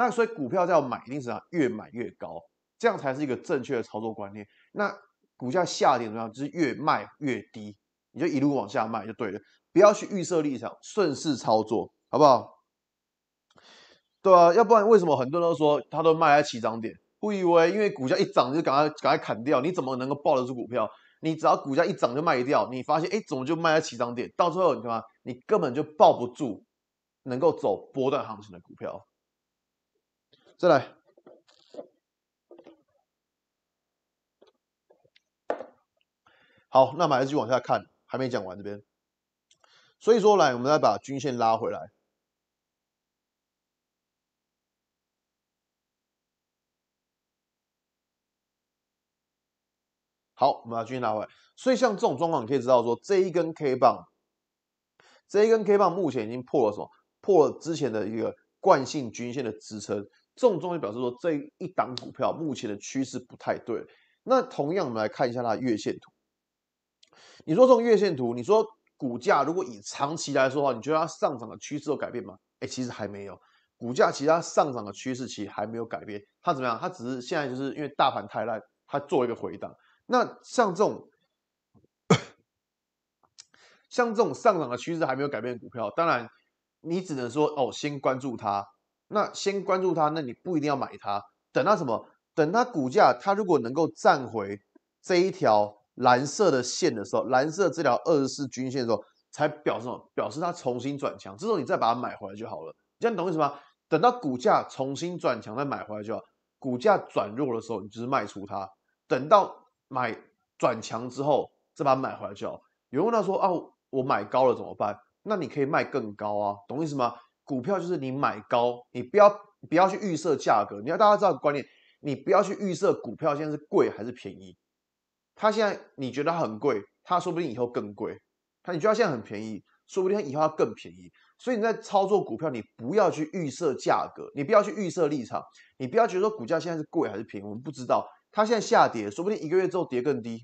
那所以股票在买一定是啊越买越高，这样才是一个正确的操作观念。那股价下跌怎么样？就是越卖越低，你就一路往下卖就对了，不要去预设立场，顺势操作，好不好？对啊，要不然为什么很多人都说他都卖在起涨点？不以为，因为股价一涨就赶快赶快砍掉，你怎么能够抱得住股票？你只要股价一涨就卖掉，你发现哎怎么就卖在起涨点？到最后你看，你根本就抱不住，能够走波段行情的股票。再来，好，那们还是往下看，还没讲完这边，所以说来，我们再把均线拉回来。好，我们把均线拉回来，所以像这种状况，你可以知道说，这一根 K 棒，这一根 K 棒目前已经破了什么？破了之前的一个惯性均线的支撑。这种重也表示说，这一档股票目前的趋势不太对。那同样，我们来看一下它的月线图。你说这种月线图，你说股价如果以长期来说的话，你觉得它上涨的趋势有改变吗？哎，其实还没有。股价其实它上涨的趋势其实还没有改变。它怎么样？它只是现在就是因为大盘太烂，它做一个回档。那像这种，像这种上涨的趋势还没有改变的股票，当然你只能说哦，先关注它。那先关注它，那你不一定要买它，等到什么？等它股价它如果能够站回这一条蓝色的线的时候，蓝色这条二十四均线的时候，才表示什么？表示它重新转强，这时候你再把它买回来就好了。这样你懂我意思吗？等到股价重新转强再买回来就好。股价转弱的时候，你就是卖出它。等到买转强之后再把它买回来就好。有人问说啊，我买高了怎么办？那你可以卖更高啊，懂意思吗？股票就是你买高，你不要不要去预设价格，你要大家知道观念，你不要去预设股票现在是贵还是便宜。它现在你觉得它很贵，它说不定以后更贵；它你觉得它现在很便宜，说不定以后它更便宜。所以你在操作股票，你不要去预设价格，你不要去预设立场，你不要觉得说股价现在是贵还是平，我们不知道。它现在下跌，说不定一个月之后跌更低；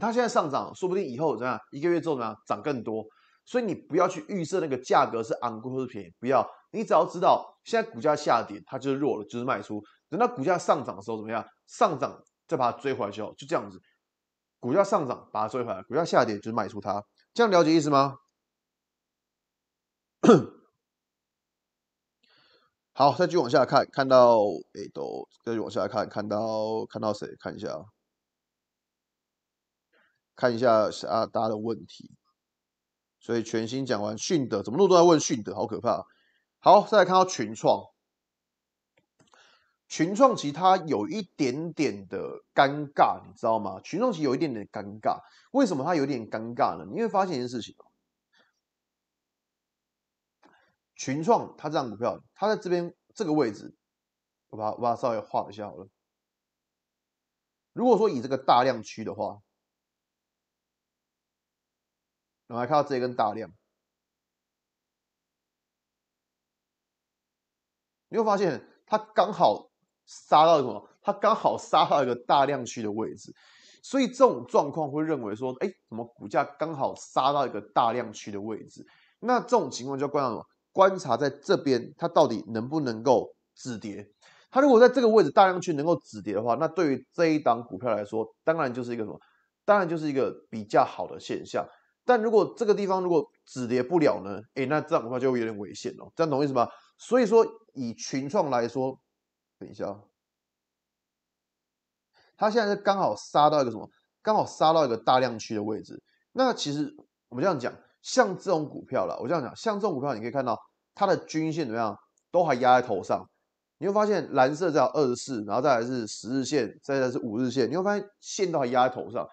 它现在上涨，说不定以后怎样，一个月之后怎样涨更多。所以你不要去预设那个价格是昂贵或是便宜，不要。你只要知道现在股价下跌，它就是弱了，就是卖出。等到股价上涨的时候，怎么样？上涨再把它追回来就好，就这样子。股价上涨把它追回来，股价下跌就是卖出它。这样了解意思吗？好，再继续往下看，看到哎，都再往下看，看到看到谁？看一下，看一下啊，大家的问题。所以全新讲完迅德，怎么路都在问迅德，好可怕。好，再来看到群创，群创其实它有一点点的尴尬，你知道吗？群创其实有一点点尴尬，为什么它有点尴尬呢？你会发现一件事情哦，群创它这张股票，它在这边这个位置，我把它把它稍微画一下好了。如果说以这个大量区的话。我们来看到这一根大量，你会发现它刚好杀到什么？它刚好杀到一个大量区的位置，所以这种状况会认为说，哎，怎么股价刚好杀到一个大量区的位置？那这种情况就要观察什么？观察在这边它到底能不能够止跌？它如果在这个位置大量区能够止跌的话，那对于这一档股票来说，当然就是一个什么？当然就是一个比较好的现象。但如果这个地方如果止跌不了呢？哎，那这样的话就有点危险哦。这样懂我意思吗？所以说以群创来说，等一下，它现在是刚好杀到一个什么？刚好杀到一个大量区的位置。那其实我们这样讲，像这种股票了，我这样讲，像这种股票你可以看到它的均线怎么样，都还压在头上。你会发现蓝色在二十四，然后再来是十日线，再来是五日线，你会发现线都还压在头上。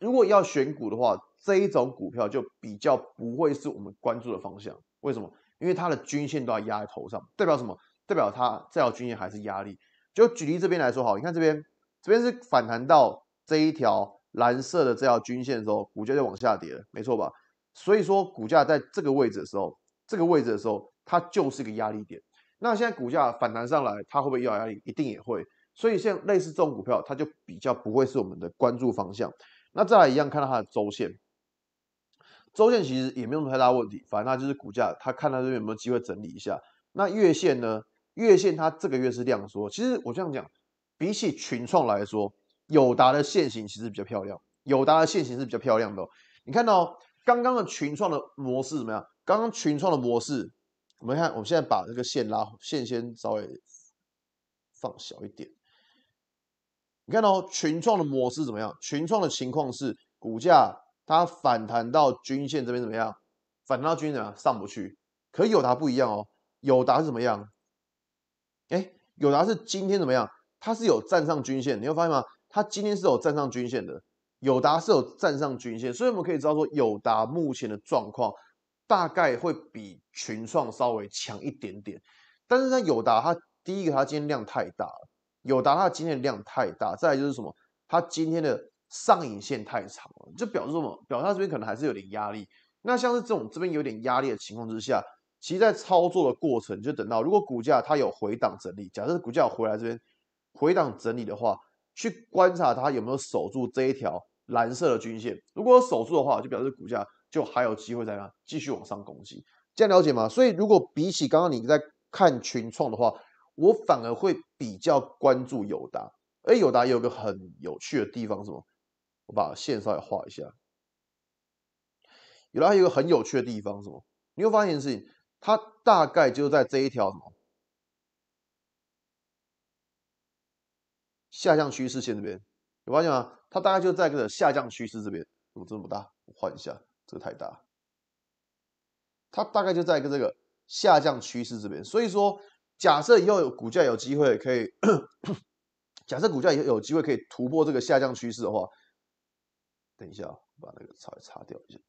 如果要选股的话，这一种股票就比较不会是我们关注的方向。为什么？因为它的均线都要压在头上，代表什么？代表它这条均线还是压力。就举例这边来说，好，你看这边，这边是反弹到这一条蓝色的这条均线的时候，股价在往下跌了，没错吧？所以说股价在这个位置的时候，这个位置的时候，它就是一个压力点。那现在股价反弹上来，它会不会遇到压力？一定也会。所以像类似这种股票，它就比较不会是我们的关注方向。那再来一样，看到它的周线，周线其实也没有什么太大问题，反正它就是股价，它看它这边有没有机会整理一下。那月线呢？月线它这个月是量缩，其实我这样讲，比起群创来说，友达的线型其实比较漂亮，友达的线型是比较漂亮的。你看到刚刚的群创的模式怎么样？刚刚群创的模式，我们看，我们现在把这个线拉线先稍微放小一点。你看到群创的模式怎么样？群创的情况是股价它反弹到均线这边怎么样？反弹到均线啊上不去。可友达不一样哦，友达是怎么样？哎，友达是今天怎么样？它是有站上均线，你会发现吗？它今天是有站上均线的。友达是有站上均线，所以我们可以知道说友达目前的状况大概会比群创稍微强一点点。但是呢，友达它第一个它今天量太大了。有达它今天的量太大，再来就是什么，它今天的上影线太长了，就表示什么？表示这边可能还是有点压力。那像是这种这边有点压力的情况之下，其实在操作的过程，就等到如果股价它有回档整理，假设股价回来这边回档整理的话，去观察它有没有守住这一条蓝色的均线。如果守住的话，就表示股价就还有机会在那继续往上攻击。这样了解吗？所以如果比起刚刚你在看群创的话。我反而会比较关注友达，哎，友达有个很有趣的地方，什么？我把线稍微画一下。友达有个很有趣的地方，什么？你会发现事情，它大概就在这一条什么下降趋势线这边。有发现吗？它大概就在这个下降趋势这边。怎么这么大？我换一下，这个太大。它大概就在一个这个下降趋势这边，所以说。假设以后有股价有机会可以，假设股价以后有机会可以突破这个下降趋势的话，等一下把那个擦擦掉一下。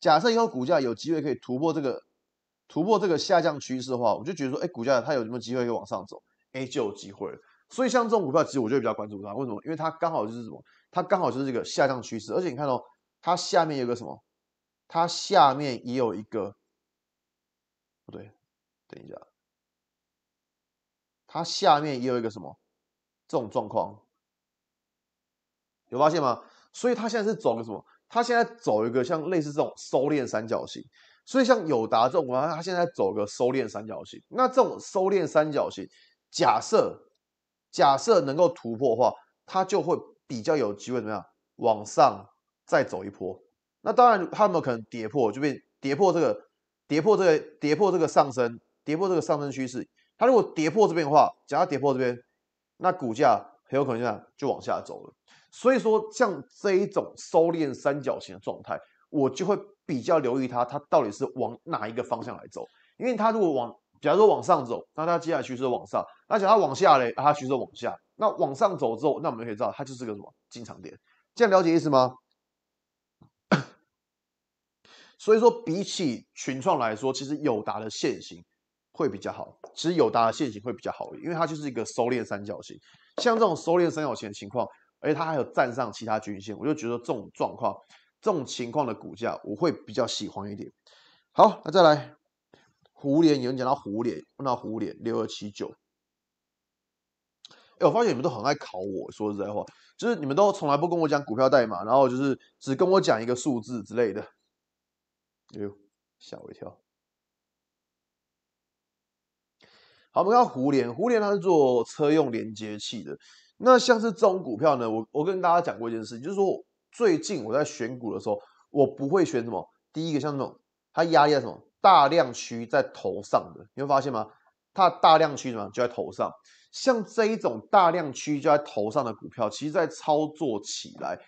假设以后股价有机会可以突破这个突破这个下降趋势的话，我就觉得说，哎，股价它有什么机会可以往上走？哎，就有机会。所以像这种股票，其实我就比较关注它。为什么？因为它刚好就是什么？它刚好就是这个下降趋势，而且你看哦，它下面有个什么？它下面也有一个，不对。等一下，它下面也有一个什么这种状况，有发现吗？所以它现在是走个什么？它现在走一个像类似这种收敛三角形。所以像友达这种它现在走个收敛三角形。那这种收敛三角形，假设假设能够突破的话，它就会比较有机会怎么样往上再走一波。那当然它有可能跌破，就变跌破这个，跌破这个，跌破这个上升。跌破这个上升趋势，它如果跌破这边的话，假如跌破这边，那股价很有可能就往下走了。所以说，像这一种收敛三角形的状态，我就会比较留意它，它到底是往哪一个方向来走。因为它如果往，假如说往上走，那它接下来趋势往上；那假如它往下嘞，它趋势往下。那往上走之后，那我们可以知道它就是个什么进场点，这样了解意思吗？所以说，比起群创来说，其实友达的线型。会比较好，其实有达的线型会比较好一点，因为它就是一个收敛三角形，像这种收敛三角形的情况，而且它还有站上其他均线，我就觉得这种状况、这种情况的股价，我会比较喜欢一点。好，那再来，胡联有人讲到胡联，问到互联六二七九，哎，我发现你们都很爱考我，说实在话，就是你们都从来不跟我讲股票代码，然后就是只跟我讲一个数字之类的，哎呦，吓我一跳。好，我们看胡联，胡联它是做车用连接器的。那像是这种股票呢，我我跟大家讲过一件事就是说最近我在选股的时候，我不会选什么。第一个像那种它压力什么大量区在头上的，你会发现吗？它大量区什么就在头上，像这一种大量区就在头上的股票，其实在操作起来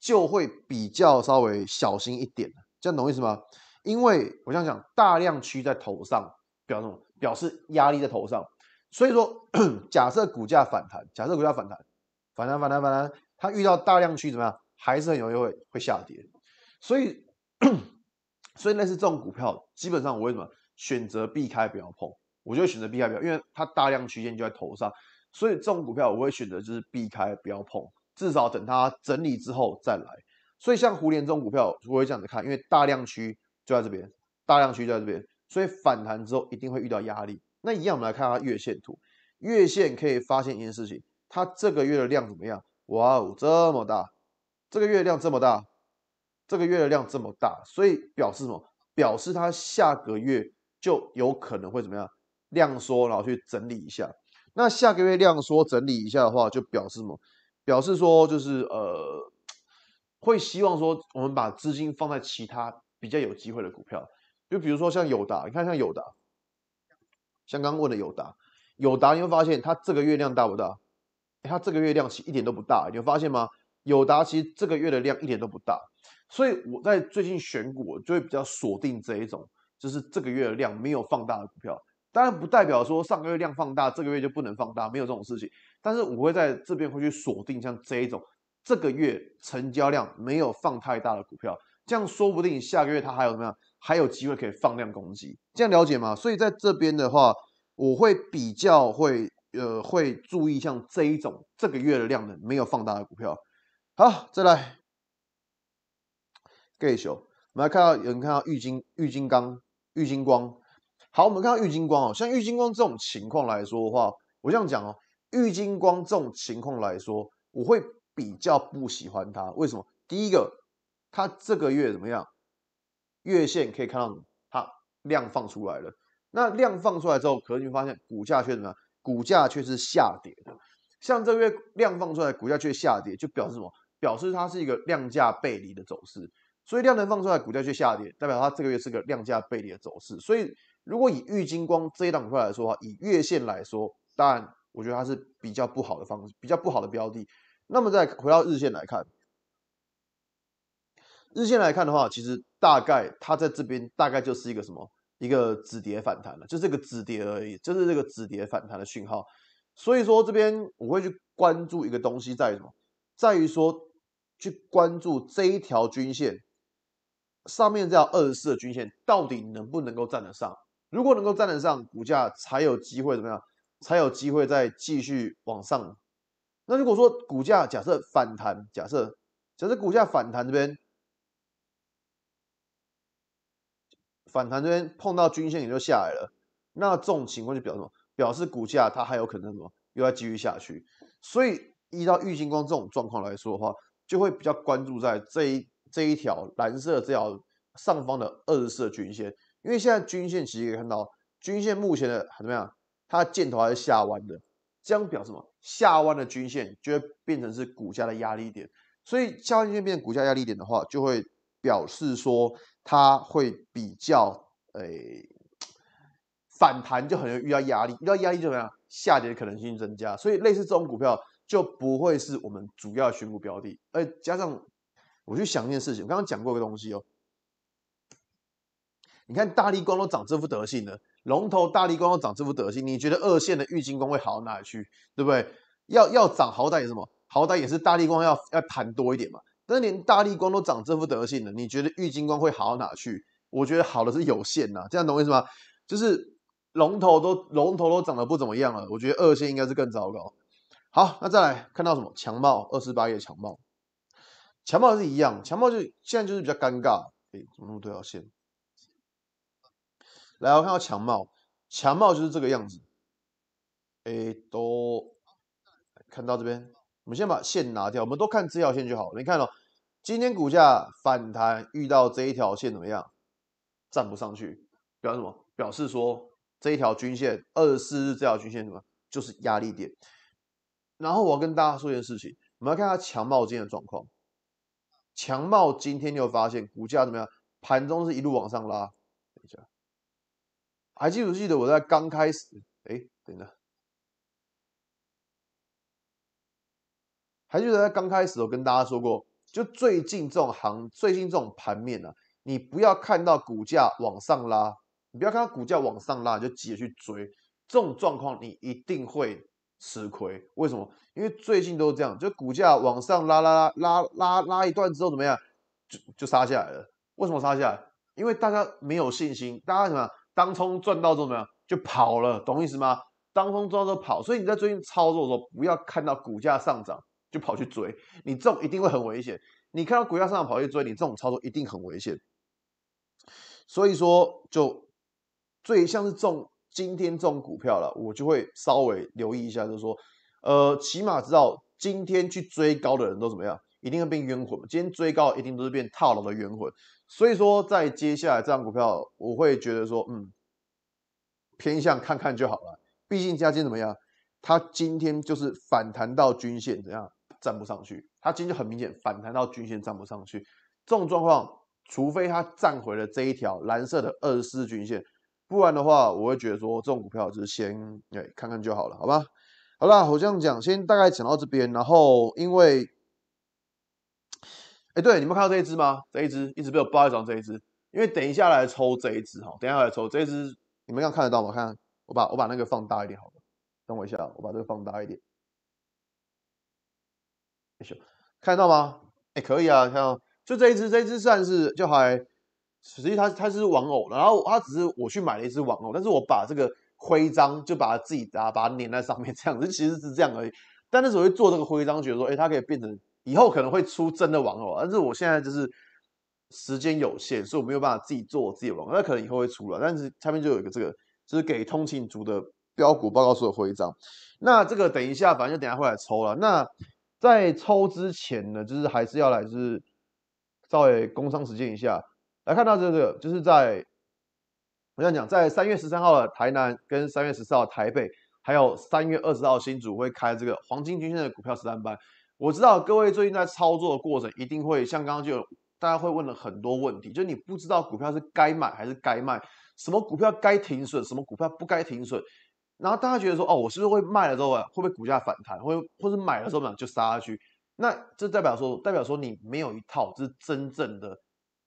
就会比较稍微小心一点这样懂我意思吗？因为我想讲大量区在头上，表示什么？表示压力在头上，所以说假设股价反弹，假设股价反弹，反弹反弹反弹，它遇到大量区怎么样，还是很容易会会下跌，所以所以类似这种股票，基本上我为什么选择避开不要碰，我就选择避开不要，因为它大量区间就在头上，所以这种股票我会选择就是避开不要碰，至少等它整理之后再来。所以像胡联这种股票，我会这样子看，因为大量区就在这边，大量区就在这边。所以反弹之后一定会遇到压力。那一样，我们来看它月线图。月线可以发现一件事情：它这个月的量怎么样？哇哦，这么大！这个月量这么大，这个月的量这么大，所以表示什么？表示它下个月就有可能会怎么样？量缩，然后去整理一下。那下个月量缩整理一下的话，就表示什么？表示说就是呃，会希望说我们把资金放在其他比较有机会的股票。就比如说像友达，你看像友达，像刚问的友达，友达你会发现它这个月量大不大？它这个月量其实一点都不大，你有发现吗？友达其实这个月的量一点都不大，所以我在最近选股，我就会比较锁定这一种，就是这个月的量没有放大的股票。当然不代表说上个月量放大，这个月就不能放大，没有这种事情。但是我会在这边会去锁定像这一种，这个月成交量没有放太大的股票，这样说不定下个月它还有什么样。还有机会可以放量攻击，这样了解吗？所以在这边的话，我会比较会呃会注意像这一种这个月的量能没有放大的股票。好，再来 g a s 我们来看到有人看到玉金玉金刚玉金光。好，我们看到玉金光哦，像玉金光这种情况来说的话，我这样讲哦，玉金光这种情况来说，我会比较不喜欢它。为什么？第一个，它这个月怎么样？月线可以看到，它量放出来了。那量放出来之后，可是你发现股价却什么？股价却是下跌的。像这个月量放出来，股价却下跌，就表示什么？表示它是一个量价背离的走势。所以量能放出来，股价却下跌，代表它这个月是个量价背离的走势。所以如果以玉金光这一档出来说，以月线来说，当然我觉得它是比较不好的方式，比较不好的标的。那么再回到日线来看，日线来看的话，其实。大概它在这边大概就是一个什么一个止跌反弹了，就是个止跌而已，就是这个止跌反弹的讯号。所以说这边我会去关注一个东西在于什么，在于说去关注这一条均线上面这条二十四的均线到底能不能够站得上？如果能够站得上，股价才有机会怎么样？才有机会再继续往上。那如果说股价假设反弹，假设假设股价反弹这边。反弹这边碰到均线也就下来了，那这种情况就表示什么？表示股价它还有可能什么？又要继续下去。所以，依照郁金光这种状况来说的话，就会比较关注在这一这一条蓝色这条上方的二十四均线，因为现在均线其实可以看到，均线目前的怎么样？它箭头还是下弯的，这样表示什么？下弯的均线就会变成是股价的压力点。所以，下弯线变成股价压力点的话，就会表示说。它会比较诶反弹就很容易遇到压力，遇到压力就怎么样下跌的可能性增加，所以类似这种股票就不会是我们主要选股标的。哎，加上我去想一件事情，我刚刚讲过个东西哦，你看大力光都涨这副德性了，龙头大力光都涨这副德性，你觉得二线的玉金光会好到哪里去？对不对？要要涨好歹也什么？好歹也是大力光要要弹多一点嘛。那连大力光都长这副德性了，你觉得玉金光会好到哪去？我觉得好的是有限呐，这样懂我意思吗？就是龙头都龙头都长得不怎么样了，我觉得二线应该是更糟糕。好，那再来看到什么强暴二十八页强暴，强暴是一样，强暴就现在就是比较尴尬。诶，怎么那么多条线？来，我看到强貌，强貌就是这个样子。诶，都看到这边，我们先把线拿掉，我们都看这条线就好了。你看哦，今天股价反弹遇到这一条线怎么样？站不上去，表示什么？表示说这一条均线，二十四日这条均线什么？就是压力点。然后我跟大家说一件事情，我们要看它强茂天的状况。强茂今天你有发现股价怎么样？盘中是一路往上拉。等一下，还记不记得我在刚开始？哎，等等，还记得在刚开始我跟大家说过。就最近这种行，最近这种盘面呢，你不要看到股价往上拉，你不要看到股价往上拉就急着去追，这种状况你一定会吃亏。为什么？因为最近都是这样，就股价往上拉拉拉拉拉拉一段之后怎么样，就就杀下来了。为什么杀下来？因为大家没有信心，大家什么？当冲赚到之后怎么样，就跑了，懂意思吗？当冲赚到跑，所以你在最近操作的时候，不要看到股价上涨。就跑去追，你这种一定会很危险。你看到股票上涨跑去追，你这种操作一定很危险。所以说，就最像是这种今天这种股票了，我就会稍微留意一下，就是说，呃，起码知道今天去追高的人都怎么样，一定会变冤魂。今天追高一定都是变套牢的冤魂。所以说，在接下来这张股票，我会觉得说，嗯，偏向看看就好了。毕竟佳金怎么样，它今天就是反弹到均线，怎样？站不上去，它今天就很明显反弹到均线站不上去，这种状况，除非它站回了这一条蓝色的二十四均线，不然的话，我会觉得说这种股票就是先哎看看就好了，好吧？好啦，我这样讲，先大概讲到这边，然后因为，哎，对，你们看到这一只吗？这一只一直被我包一场这一只，因为等一下来抽这一只哈，等一下来抽这一只，你们要看得到吗？看，我把我把那个放大一点，好了，等我一下，我把这个放大一点。看到吗？哎，可以啊，看到，就这一只，这一只算是就还，实际它它是玩偶然后它只是我去买了一只玩偶，但是我把这个徽章就把它自己打，把它粘在上面，这样子其实是这样已。但那时候做这个徽章，觉得说，哎，它可以变成以后可能会出真的玩偶，但是我现在就是时间有限，所以我没有办法自己做我自己的玩偶，那可能以后会出了，但是下面就有一个这个，就是给通勤族的标股报告书的徽章。那这个等一下，反正就等下会来抽了。那在抽之前呢，就是还是要来，就是稍微工商实践一下。来看到这个，就是在我想讲，在三月十三号的台南跟三月十四号台北，还有三月二十号新组会开这个黄金均线的股票实战班。我知道各位最近在操作的过程，一定会像刚刚就有大家会问了很多问题，就是你不知道股票是该买还是该卖，什么股票该停损，什么股票不该停损。然后大家觉得说，哦，我是不是会卖了之后，会不会股价反弹，或或者买了之后就杀下去？那这代表说，代表说你没有一套这是真正的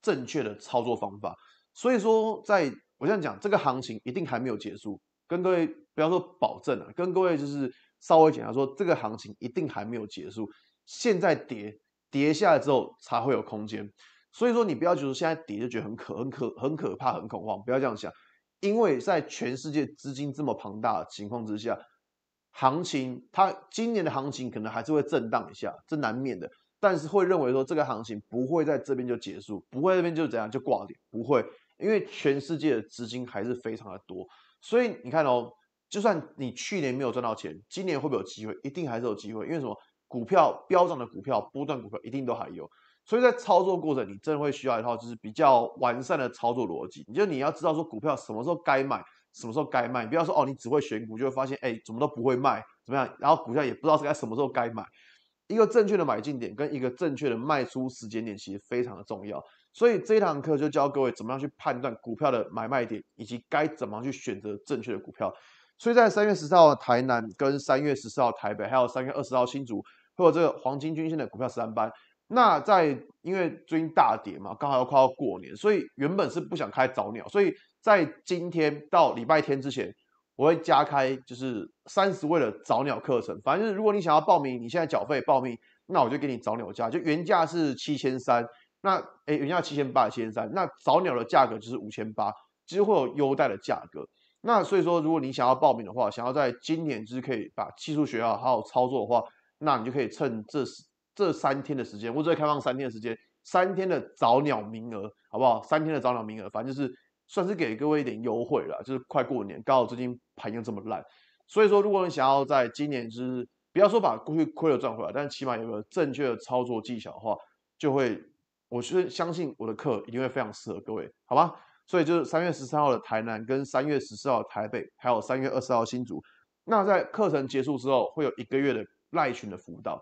正确的操作方法。所以说，在我这样讲这个行情一定还没有结束，跟各位不要说保证了，跟各位就是稍微讲一下说，这个行情一定还没有结束，现在跌跌下来之后才会有空间。所以说，你不要觉得现在跌就觉得很可很可很可怕很恐慌，不要这样想。因为在全世界资金这么庞大的情况之下，行情它今年的行情可能还是会震荡一下，这难免的。但是会认为说这个行情不会在这边就结束，不会这边就怎样就挂点，不会，因为全世界的资金还是非常的多。所以你看哦，就算你去年没有赚到钱，今年会不会有机会？一定还是有机会，因为什么？股票飙涨的股票、波段股票一定都还有。所以在操作过程，你真的会需要一套就是比较完善的操作逻辑。你就你要知道说股票什么时候该买，什么时候该卖。不要说哦，你只会选股，就会发现哎，怎么都不会卖，怎么样？然后股价也不知道是该什么时候该买。一个正确的买进点跟一个正确的卖出时间点其实非常的重要。所以这一堂课就教各位怎么样去判断股票的买卖点，以及该怎么去选择正确的股票。所以在三月十四号台南跟三月十四号台北，还有三月二十号新竹会有这个黄金均线的股票实战班。那在因为最近大跌嘛，刚好要快要过年，所以原本是不想开早鸟，所以在今天到礼拜天之前，我会加开就是三十位的早鸟课程。反正就是如果你想要报名，你现在缴费报名，那我就给你早鸟价，就原价是七千三，那诶原价七千八、七千三，那早鸟的价格就是五千八，其实会有优待的价格。那所以说，如果你想要报名的话，想要在今年就是可以把技术学好，还有操作的话，那你就可以趁这时。这三天的时间，我只开放三天的时间，三天的早鸟名额，好不好？三天的早鸟名额，反正就是算是给各位一点优惠了。就是快过年，刚好最近盘又这么烂，所以说，如果你想要在今年就是不要说把过去亏了赚回来，但是起码有个正确的操作技巧的话，就会，我是相信我的课一定会非常适合各位，好吧？所以就是三月十三号的台南，跟三月十四号台北，还有三月二十号新竹。那在课程结束之后，会有一个月的赖群的辅导。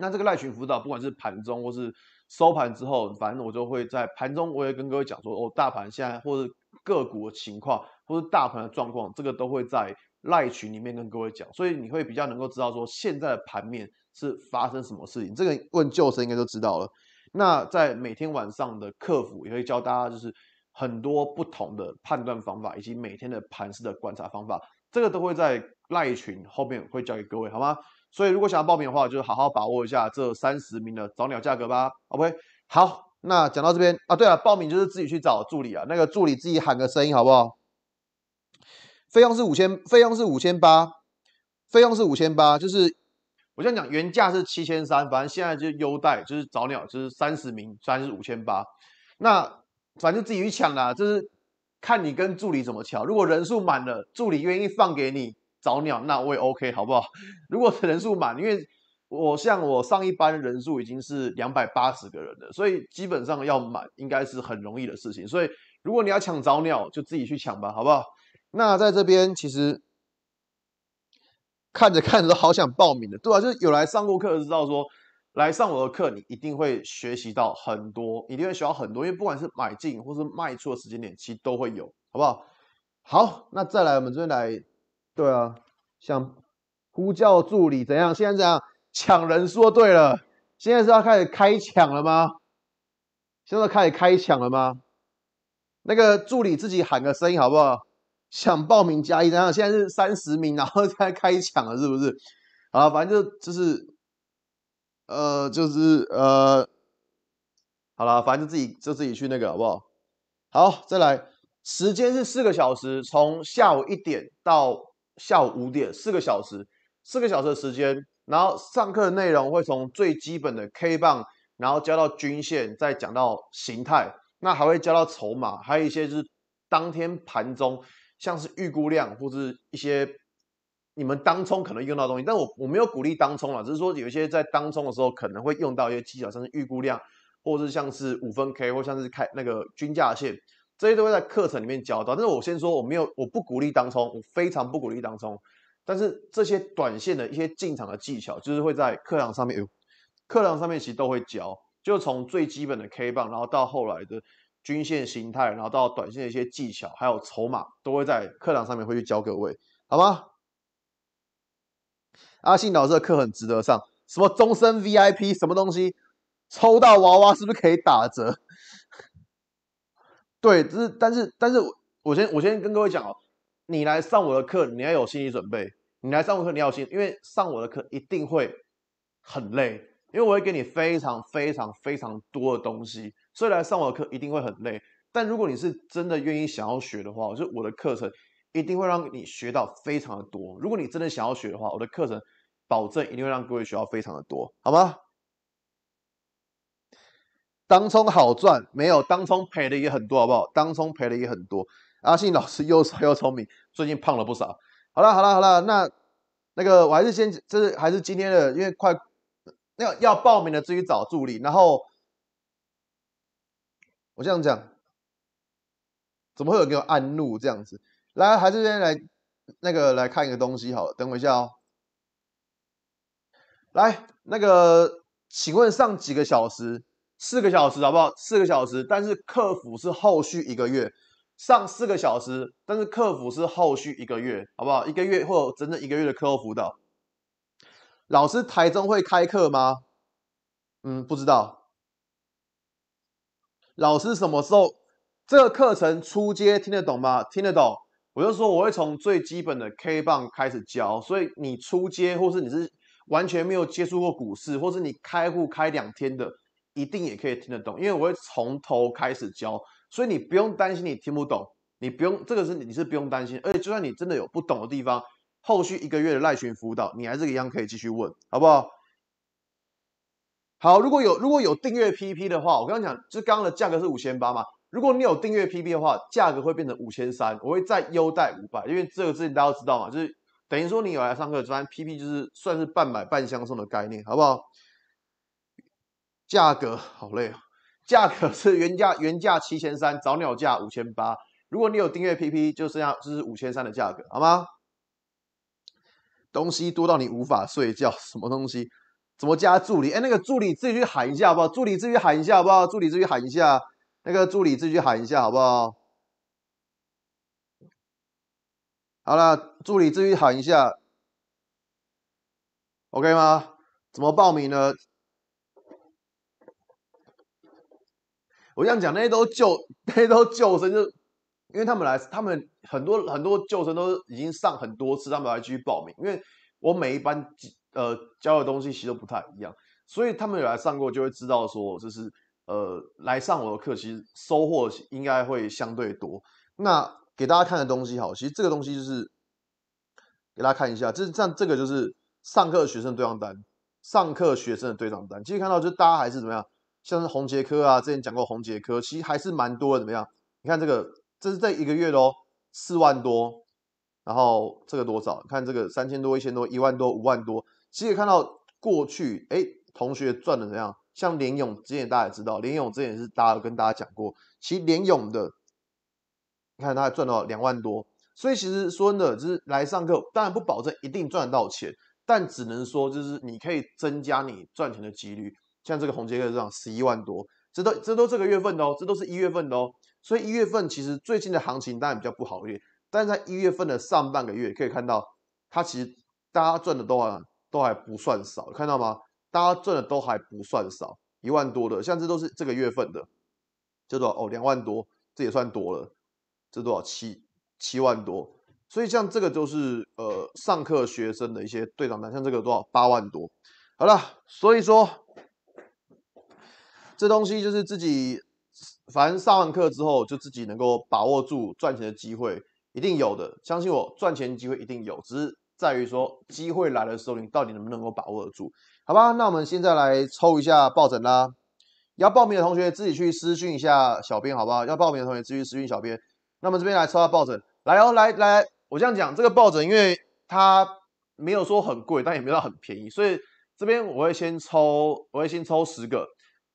那这个赖群辅导，不管是盘中或是收盘之后，反正我就会在盘中，我也跟各位讲说，哦，大盘现在或是个股的情况，或是大盘的状况，这个都会在赖群里面跟各位讲，所以你会比较能够知道说现在的盘面是发生什么事情。这个问旧生应该都知道了。那在每天晚上的客服也会教大家，就是很多不同的判断方法，以及每天的盘式的观察方法，这个都会在赖群后面会教给各位，好吗？所以，如果想要报名的话，就好好把握一下这三十名的早鸟价格吧。OK，好，那讲到这边啊，对了，报名就是自己去找助理啊，那个助理自己喊个声音好不好？费用是五千，费用是五千八，费用是五千八，就是我在讲原价是七千三，反正现在就优待，就是早鸟就是三十名，三是五千八，那反正自己去抢啦，就是看你跟助理怎么抢。如果人数满了，助理愿意放给你。找鸟那我也 OK，好不好？如果人数满，因为我像我上一班人数已经是两百八十个人了，所以基本上要满应该是很容易的事情。所以如果你要抢找鸟，就自己去抢吧，好不好？那在这边其实看着看着都好想报名的，对啊，就是有来上过课知道说来上我的课，你一定会学习到很多，一定会学到很多，因为不管是买进或是卖出的时间点，其实都会有，好不好？好，那再来我们这边来。对啊，想呼叫助理怎样？现在怎样抢人？说对了，现在是要开始开抢了吗？现在开始开抢了吗？那个助理自己喊个声音好不好？想报名加一怎样？现在是三十名，然后再开抢了是不是？啊，反正就就是，呃，就是呃，好了，反正就自己就自己去那个好不好？好，再来，时间是四个小时，从下午一点到。下午五点，四个小时，四个小时的时间，然后上课的内容会从最基本的 K 棒，然后加到均线，再讲到形态，那还会加到筹码，还有一些就是当天盘中，像是预估量或是一些你们当冲可能用到东西，但我我没有鼓励当冲了，只是说有些在当冲的时候可能会用到一些技巧，像是预估量，或者是像是五分 K，或像是开那个均价线。这些都会在课程里面教到，但是我先说我没有我不鼓励当冲，我非常不鼓励当冲，但是这些短线的一些进场的技巧，就是会在课堂上面有，课堂上面其实都会教，就从最基本的 K 棒，然后到后来的均线形态，然后到短线的一些技巧，还有筹码，都会在课堂上面会去教各位，好吗？阿信老师的课很值得上，什么终身 VIP，什么东西，抽到娃娃是不是可以打折？对，只是但是但是，我我先我先跟各位讲哦，你来上我的课，你要有心理准备。你来上我的课，你要心，因为上我的课一定会很累，因为我会给你非常非常非常多的东西，所以来上我的课一定会很累。但如果你是真的愿意想要学的话，就我的课程一定会让你学到非常的多。如果你真的想要学的话，我的课程保证一定会让各位学到非常的多，好吗？当冲好赚，没有当冲赔的也很多，好不好？当冲赔的也很多。阿信老师又帅又聪明，最近胖了不少。好了好了好了，那那个我还是先，这是还是今天的，因为快那个要报名的自己找助理。然后我这样讲，怎么会有给我暗怒这样子？来，还是先来那个来看一个东西，好，了，等我一下哦。来，那个请问上几个小时？四个小时好不好？四个小时，但是客服是后续一个月上四个小时，但是客服是后续一个月，好不好？一个月或整整一个月的课后辅导。老师台中会开课吗？嗯，不知道。老师什么时候这个课程初阶听得懂吗？听得懂，我就说我会从最基本的 K 棒开始教，所以你初阶或是你是完全没有接触过股市，或是你开户开两天的。一定也可以听得懂，因为我会从头开始教，所以你不用担心你听不懂，你不用这个是你是不用担心，而且就算你真的有不懂的地方，后续一个月的赖群辅导你还是一样可以继续问，好不好？好，如果有如果有订阅 PP 的话，我刚刚讲就刚刚的价格是五千八嘛，如果你有订阅 PP 的话，价格会变成五千三，我会再优待五百，因为这个事情大家都知道嘛，就是等于说你有来上课，专 PP 就是算是半买半相送的概念，好不好？价格好累哦，价格是原价原价七千三，早鸟价五千八。如果你有订阅 P P，就剩下就是五千三的价格，好吗？东西多到你无法睡觉，什么东西？怎么加助理？哎，那个助理自己去喊一下好不好？助理自己喊一下好不好？助理自己喊一下，那个助理自己喊一下好不好？好了，助理自己喊一下，OK 吗？怎么报名呢？我这样讲，那些都救，那些都救生，就因为他们来，他们很多很多救生都已经上很多次，他们来继续报名，因为我每一班呃教的东西其实都不太一样，所以他们有来上过，就会知道说，就是呃来上我的课，其实收获应该会相对多。那给大家看的东西好，其实这个东西就是给大家看一下，这是像这个就是上课学生对账单，上课学生的对账单，其实看到就大家还是怎么样。像是红杰科啊，之前讲过红杰科，其实还是蛮多的。怎么样？你看这个，这是这一个月喽，四万多，然后这个多少？看这个三千多、一千多、一万多、五万多。其实看到过去，哎，同学赚的怎样？像联勇之前大家也知道，联勇之前是大家跟大家讲过，其实联勇的，你看他赚到两万多。所以其实说真的，就是来上课，当然不保证一定赚到钱，但只能说就是你可以增加你赚钱的几率。像这个红杰克，这样十一万多，这都这都这个月份的哦，这都是一月份的哦。所以一月份其实最近的行情当然比较不好一点，但是在一月份的上半个月，可以看到它其实大家赚的都还都还不算少，看到吗？大家赚的都还不算少，一万多的，像这都是这个月份的，这多少哦，两万多，这也算多了，这多少七七万多。所以像这个都是呃上课学生的一些对账单，像这个多少八万多，好了，所以说。这东西就是自己，反正上完课之后就自己能够把握住赚钱的机会，一定有的，相信我，赚钱机会一定有，只是在于说机会来的时候你到底能不能够把握得住，好吧？那我们现在来抽一下抱枕啦，要报名的同学自己去私讯一下小编，好不好？要报名的同学自己私讯小编。那么这边来抽下抱枕，来哦，来来，我这样讲，这个抱枕因为它没有说很贵，但也没有很便宜，所以这边我会先抽，我会先抽十个。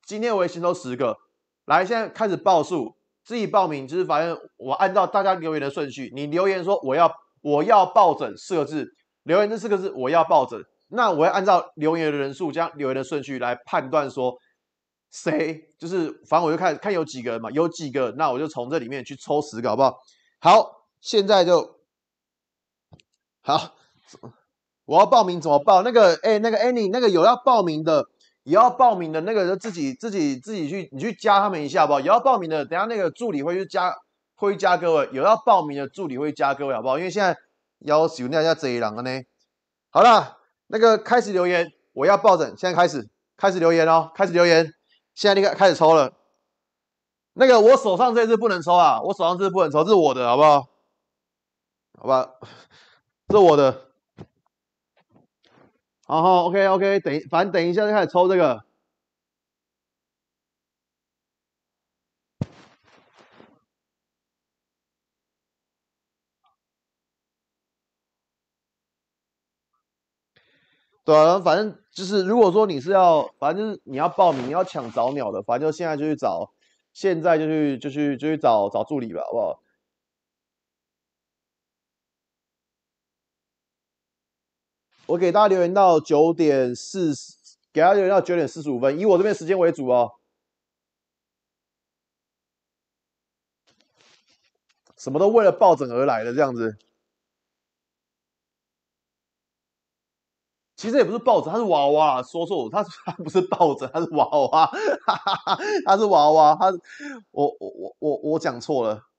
今天我先抽十个，来，现在开始报数，自己报名，就是反正我按照大家留言的顺序，你留言说我要我要抱枕设置留言这四个字，我要抱枕，那我会按照留言的人数，将留言的顺序来判断说谁，就是反正我就看看有几个嘛，有几个，那我就从这里面去抽十个，好不好？好，现在就好，我要报名怎么报？那个，哎，那个 Annie，那个有要报名的。有要报名的那个，自己自己自己去，你去加他们一下，好不好？有要报名的，等下那个助理会去加，会加各位。有要报名的助理会加各位，好不好？因为现在要求那这一狼的呢？好了，那个开始留言，我要抱枕，现在开始，开始留言哦，开始留言。现在立刻开始抽了。那个我手上这只不能抽啊，我手上这只不能抽，这是我的，好不好？好吧，是我的。然后 o k o k 等反正等一下就开始抽这个。对啊，反正就是如果说你是要，反正就是你要报名、你要抢早鸟的，反正就现在就去找，现在就去就去就去找找助理吧，好不好？我给大家留言到九点四十，给大家留言到九点四十五分，以我这边时间为主哦。什么都为了抱枕而来的这样子，其实也不是抱枕，他是娃娃。说错，他 他不是抱枕，他是娃娃，他是娃娃，他我我我我我讲错了。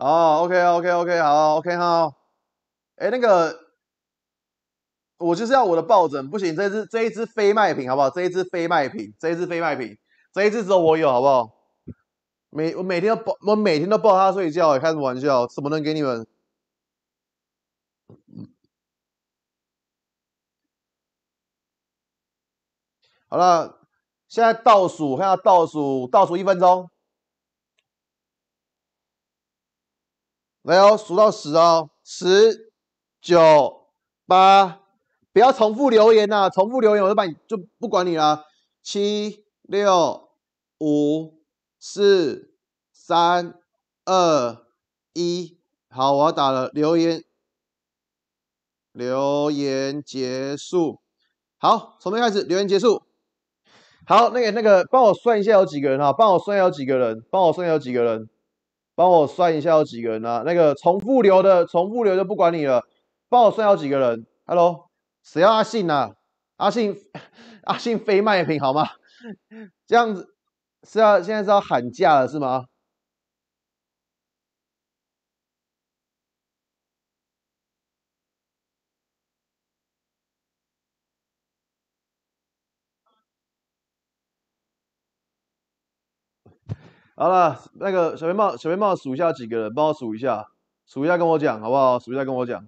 哦，OK，OK，OK，好，OK，哈。哎，那个，我就是要我的抱枕，不行，这只这一只非卖品，好不好？这一只非卖品，这一只非卖品，这一只只有我有，好不好？每我每天抱，我每天都抱它睡觉，开什么玩笑？怎么能给你们？好了，现在倒数，看下倒数，倒数一分钟。来哦，数到十哦，十、九、八，不要重复留言呐，重复留言我就把你就不管你啦。七、六、五、四、三、二、一，好，我要打了留言，留言结束。好，从这开始，留言结束。好，那个那个，帮我算一下有几个人啊？帮我算一下有几个人？帮我算一下有几个人？帮我算一下有几个人啊？那个重复流的重复流就不管你了，帮我算有几个人。Hello，谁要阿信呐？阿信阿信非卖品好吗？这样子是要现在是要喊价了是吗？好了，那个小白帽，小白帽数一下几个人，帮我数一下，数一下跟我讲好不好？数一下跟我讲。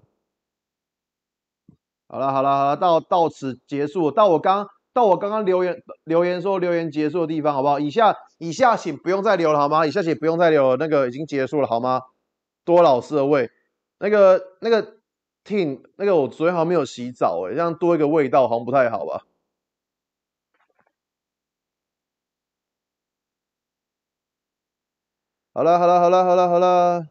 好了，好了，到到此结束，到我刚到我刚刚留言留言说留言结束的地方好不好？以下以下请不用再留了好吗？以下请不用再留了，那个已经结束了好吗？多老师的味，那个那个 team，那个我昨天好像没有洗澡诶，这样多一个味道好像不太好吧？好了好了好了好了好了，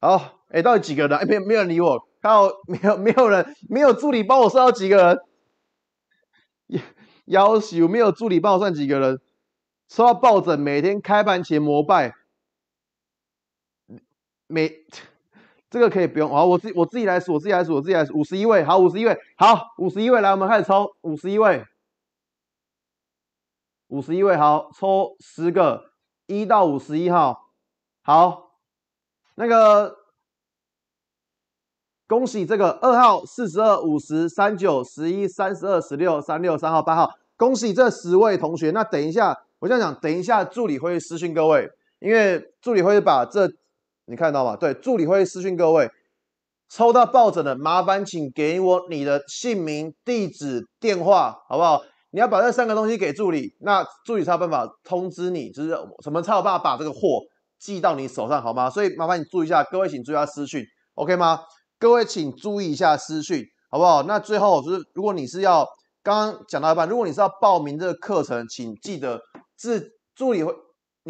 好哎，到底几个人？哎，没没有人理我，没有没没有人，没有助理帮我算到几个人？要喜，有没有助理帮我算几个人？说到抱枕，每天开盘前膜拜，每。这个可以不用好，我自我自己来数，我自己来数，我自己来数，五十一位，好，五十一位，好，五十一位，来，我们开始抽五十一位，五十一位，好，抽十个，一到五十一号，好，那个恭喜这个二号四十二五十三九十一三十二十六三六三号八号，恭喜这十位同学，那等一下我这样讲，等一下助理会私讯各位，因为助理会把这。你看到吗？对，助理会私讯各位，抽到抱枕的，麻烦请给我你的姓名、地址、电话，好不好？你要把这三个东西给助理，那助理才有办法通知你，就是什么才有办法把这个货寄到你手上，好吗？所以麻烦你注意一下，各位请注意一下私讯，OK 吗？各位请注意一下私讯，好不好？那最后就是，如果你是要刚刚讲到一半，如果你是要报名这个课程，请记得自助理会。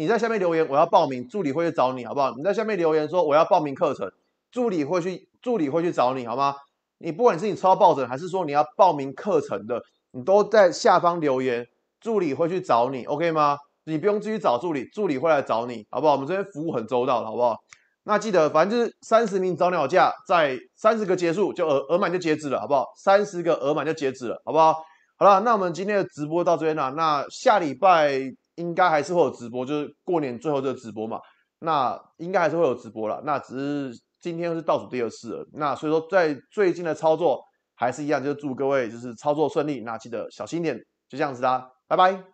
你在下面留言，我要报名，助理会去找你，好不好？你在下面留言说我要报名课程，助理会去助理会去找你，好吗？你不管是你超抱枕，还是说你要报名课程的，你都在下方留言，助理会去找你，OK 吗？你不用自己找助理，助理会来找你，好不好？我们这边服务很周到，好不好？那记得，反正就是三十名早鸟价，在三十个结束就额额满就截止了，好不好？三十个额满就截止了，好不好？好了，那我们今天的直播到这边了，那下礼拜。应该还是会有直播，就是过年最后这个直播嘛，那应该还是会有直播了。那只是今天是倒数第二次了，那所以说在最近的操作还是一样，就是祝各位就是操作顺利，那记得小心点，就这样子啦，拜拜。